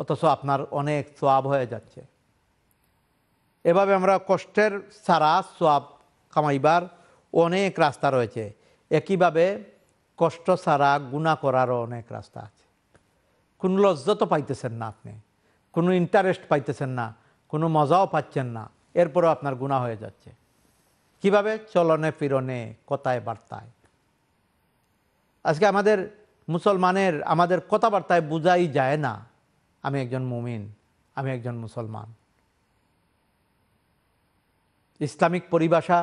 অথচ আপনার অনেক সোয়াব হয়ে যাচ্ছে এভাবে আমরা কষ্টের সারা সোয়াব কামাইবার অনেক রাস্তা রয়েছে একইভাবে কষ্ট ছাড়া গুণা করারও অনেক রাস্তা আছে কোনো লজ্জা তো পাইতেছেন না আপনি কোনো ইন্টারেস্ট পাইতেছেন না কোনো মজাও পাচ্ছেন না এরপরও আপনার গুণা হয়ে যাচ্ছে কিভাবে চলনে ফিরনে কথায় বার্তায় আজকে আমাদের মুসলমানের আমাদের কথাবার্তায় বোঝাই যায় না আমি একজন মুমিন আমি একজন মুসলমান ইসলামিক পরিভাষা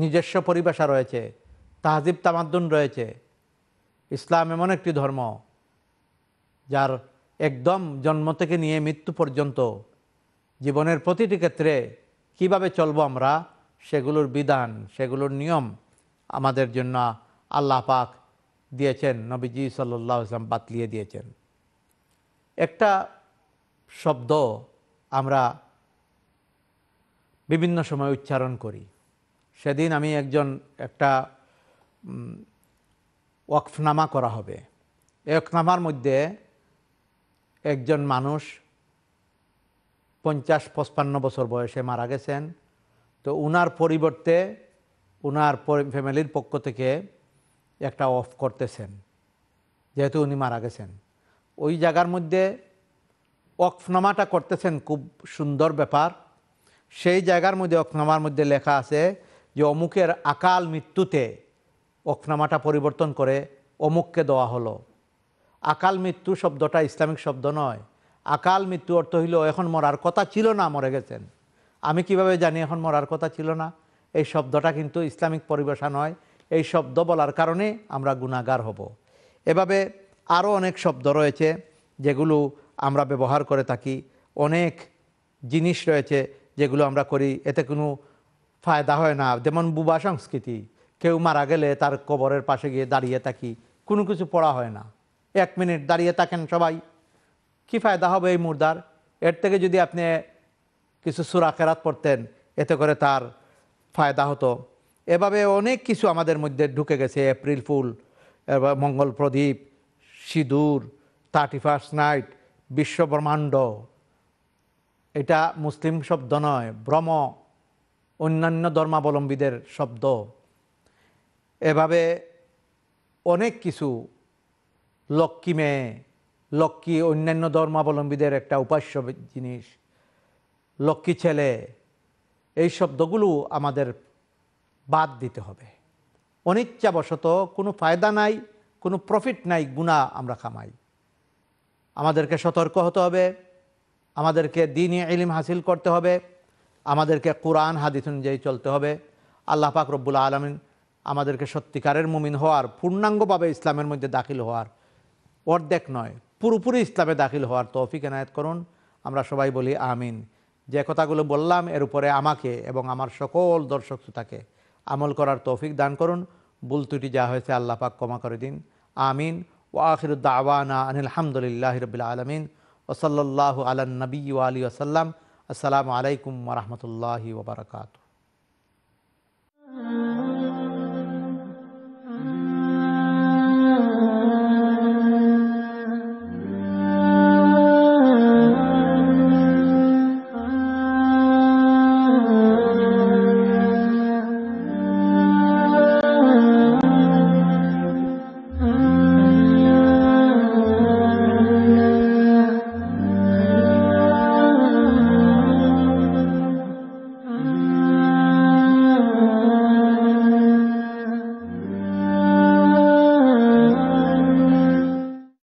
নিজস্ব পরিভাষা রয়েছে তাহজিব তামাদ্দুন রয়েছে ইসলাম এমন একটি ধর্ম যার একদম জন্ম থেকে নিয়ে মৃত্যু পর্যন্ত জীবনের প্রতিটি ক্ষেত্রে কিভাবে চলবো আমরা সেগুলোর বিধান সেগুলোর নিয়ম আমাদের জন্য আল্লাহ পাক দিয়েছেন নবীজি সাল্লাহ ইসলাম বাতলিয়ে দিয়েছেন একটা শব্দ আমরা বিভিন্ন সময় উচ্চারণ করি সেদিন আমি একজন একটা ওয়াকফনামা করা হবে এই ওয়াকনামার মধ্যে একজন মানুষ পঞ্চাশ পঁচপান্ন বছর বয়সে মারা গেছেন তো উনার পরিবর্তে উনার ফ্যামিলির পক্ষ থেকে একটা অফ করতেছেন যেহেতু উনি মারা গেছেন ওই জায়গার মধ্যে অকফনামাটা করতেছেন খুব সুন্দর ব্যাপার সেই জায়গার মধ্যে অকনামার মধ্যে লেখা আছে যে অমুকের আকাল মৃত্যুতে অকনামাটা পরিবর্তন করে অমুককে দেওয়া হলো আকাল মৃত্যু শব্দটা ইসলামিক শব্দ নয় আকাল মৃত্যু অর্থ হইল এখন মরার কথা ছিল না মরে গেছেন আমি কিভাবে জানি এখন মরার কথা ছিল না এই শব্দটা কিন্তু ইসলামিক পরিবেশা নয় এই শব্দ বলার কারণে আমরা গুণাগার হব এভাবে আরও অনেক শব্দ রয়েছে যেগুলো আমরা ব্যবহার করে থাকি অনেক জিনিস রয়েছে যেগুলো আমরা করি এতে কোনো ফায়দা হয় না যেমন বুবা সংস্কৃতি কেউ মারা গেলে তার কবরের পাশে গিয়ে দাঁড়িয়ে থাকি কোনো কিছু পড়া হয় না এক মিনিট দাঁড়িয়ে থাকেন সবাই কী ফায়দা হবে এই মুর্দার এর থেকে যদি আপনি কিছু সুরা খেরাত পড়তেন এতে করে তার ফায়দা হতো এভাবে অনেক কিছু আমাদের মধ্যে ঢুকে গেছে এপ্রিল ফুল মঙ্গল প্রদীপ সিঁদুর থার্টি ফার্স্ট নাইট বিশ্বব্রহ্মাণ্ড এটা মুসলিম শব্দ নয় ভ্রম অন্যান্য ধর্মাবলম্বীদের শব্দ এভাবে অনেক কিছু লক্ষ্মী মেয়ে লক্ষ্মী অন্যান্য ধর্মাবলম্বীদের একটা উপাস্য জিনিস লক্ষ্মী ছেলে এই শব্দগুলো আমাদের বাদ দিতে হবে অনিচ্ছাবশত কোনো ফায়দা নাই কোনো প্রফিট নাই গুণা আমরা কামাই আমাদেরকে সতর্ক হতে হবে আমাদেরকে দিনই এলিম হাসিল করতে হবে আমাদেরকে কোরআন হাদিস অনুযায়ী চলতে হবে আল্লাহ পাক রব্বুল আলমিন আমাদেরকে সত্যিকারের মুমিন হওয়ার পূর্ণাঙ্গভাবে ইসলামের মধ্যে দাখিল হওয়ার অর্ধেক নয় পুরোপুরি ইসলামে দাখিল হওয়ার তৌফিক এনায়ত করুন আমরা সবাই বলি আমিন যে কথাগুলো বললাম এর উপরে আমাকে এবং আমার সকল দর্শক শ্রোতাকে আমল করার তৌফিক দান করুন বুল ত্রুটি যা হয়েছে আল্লাহ পাক ক্ষমা করে দিন আমিন ওয়াখিরুদ্দা আওয়ানা আনিলামদুলিল্লাহ রবিল আলমিন ওসল্লাহ আলান নবী আলী ওসাল্লাম আসসালামু আলাইকুম রহমতুল্লাহি ওবরাকাত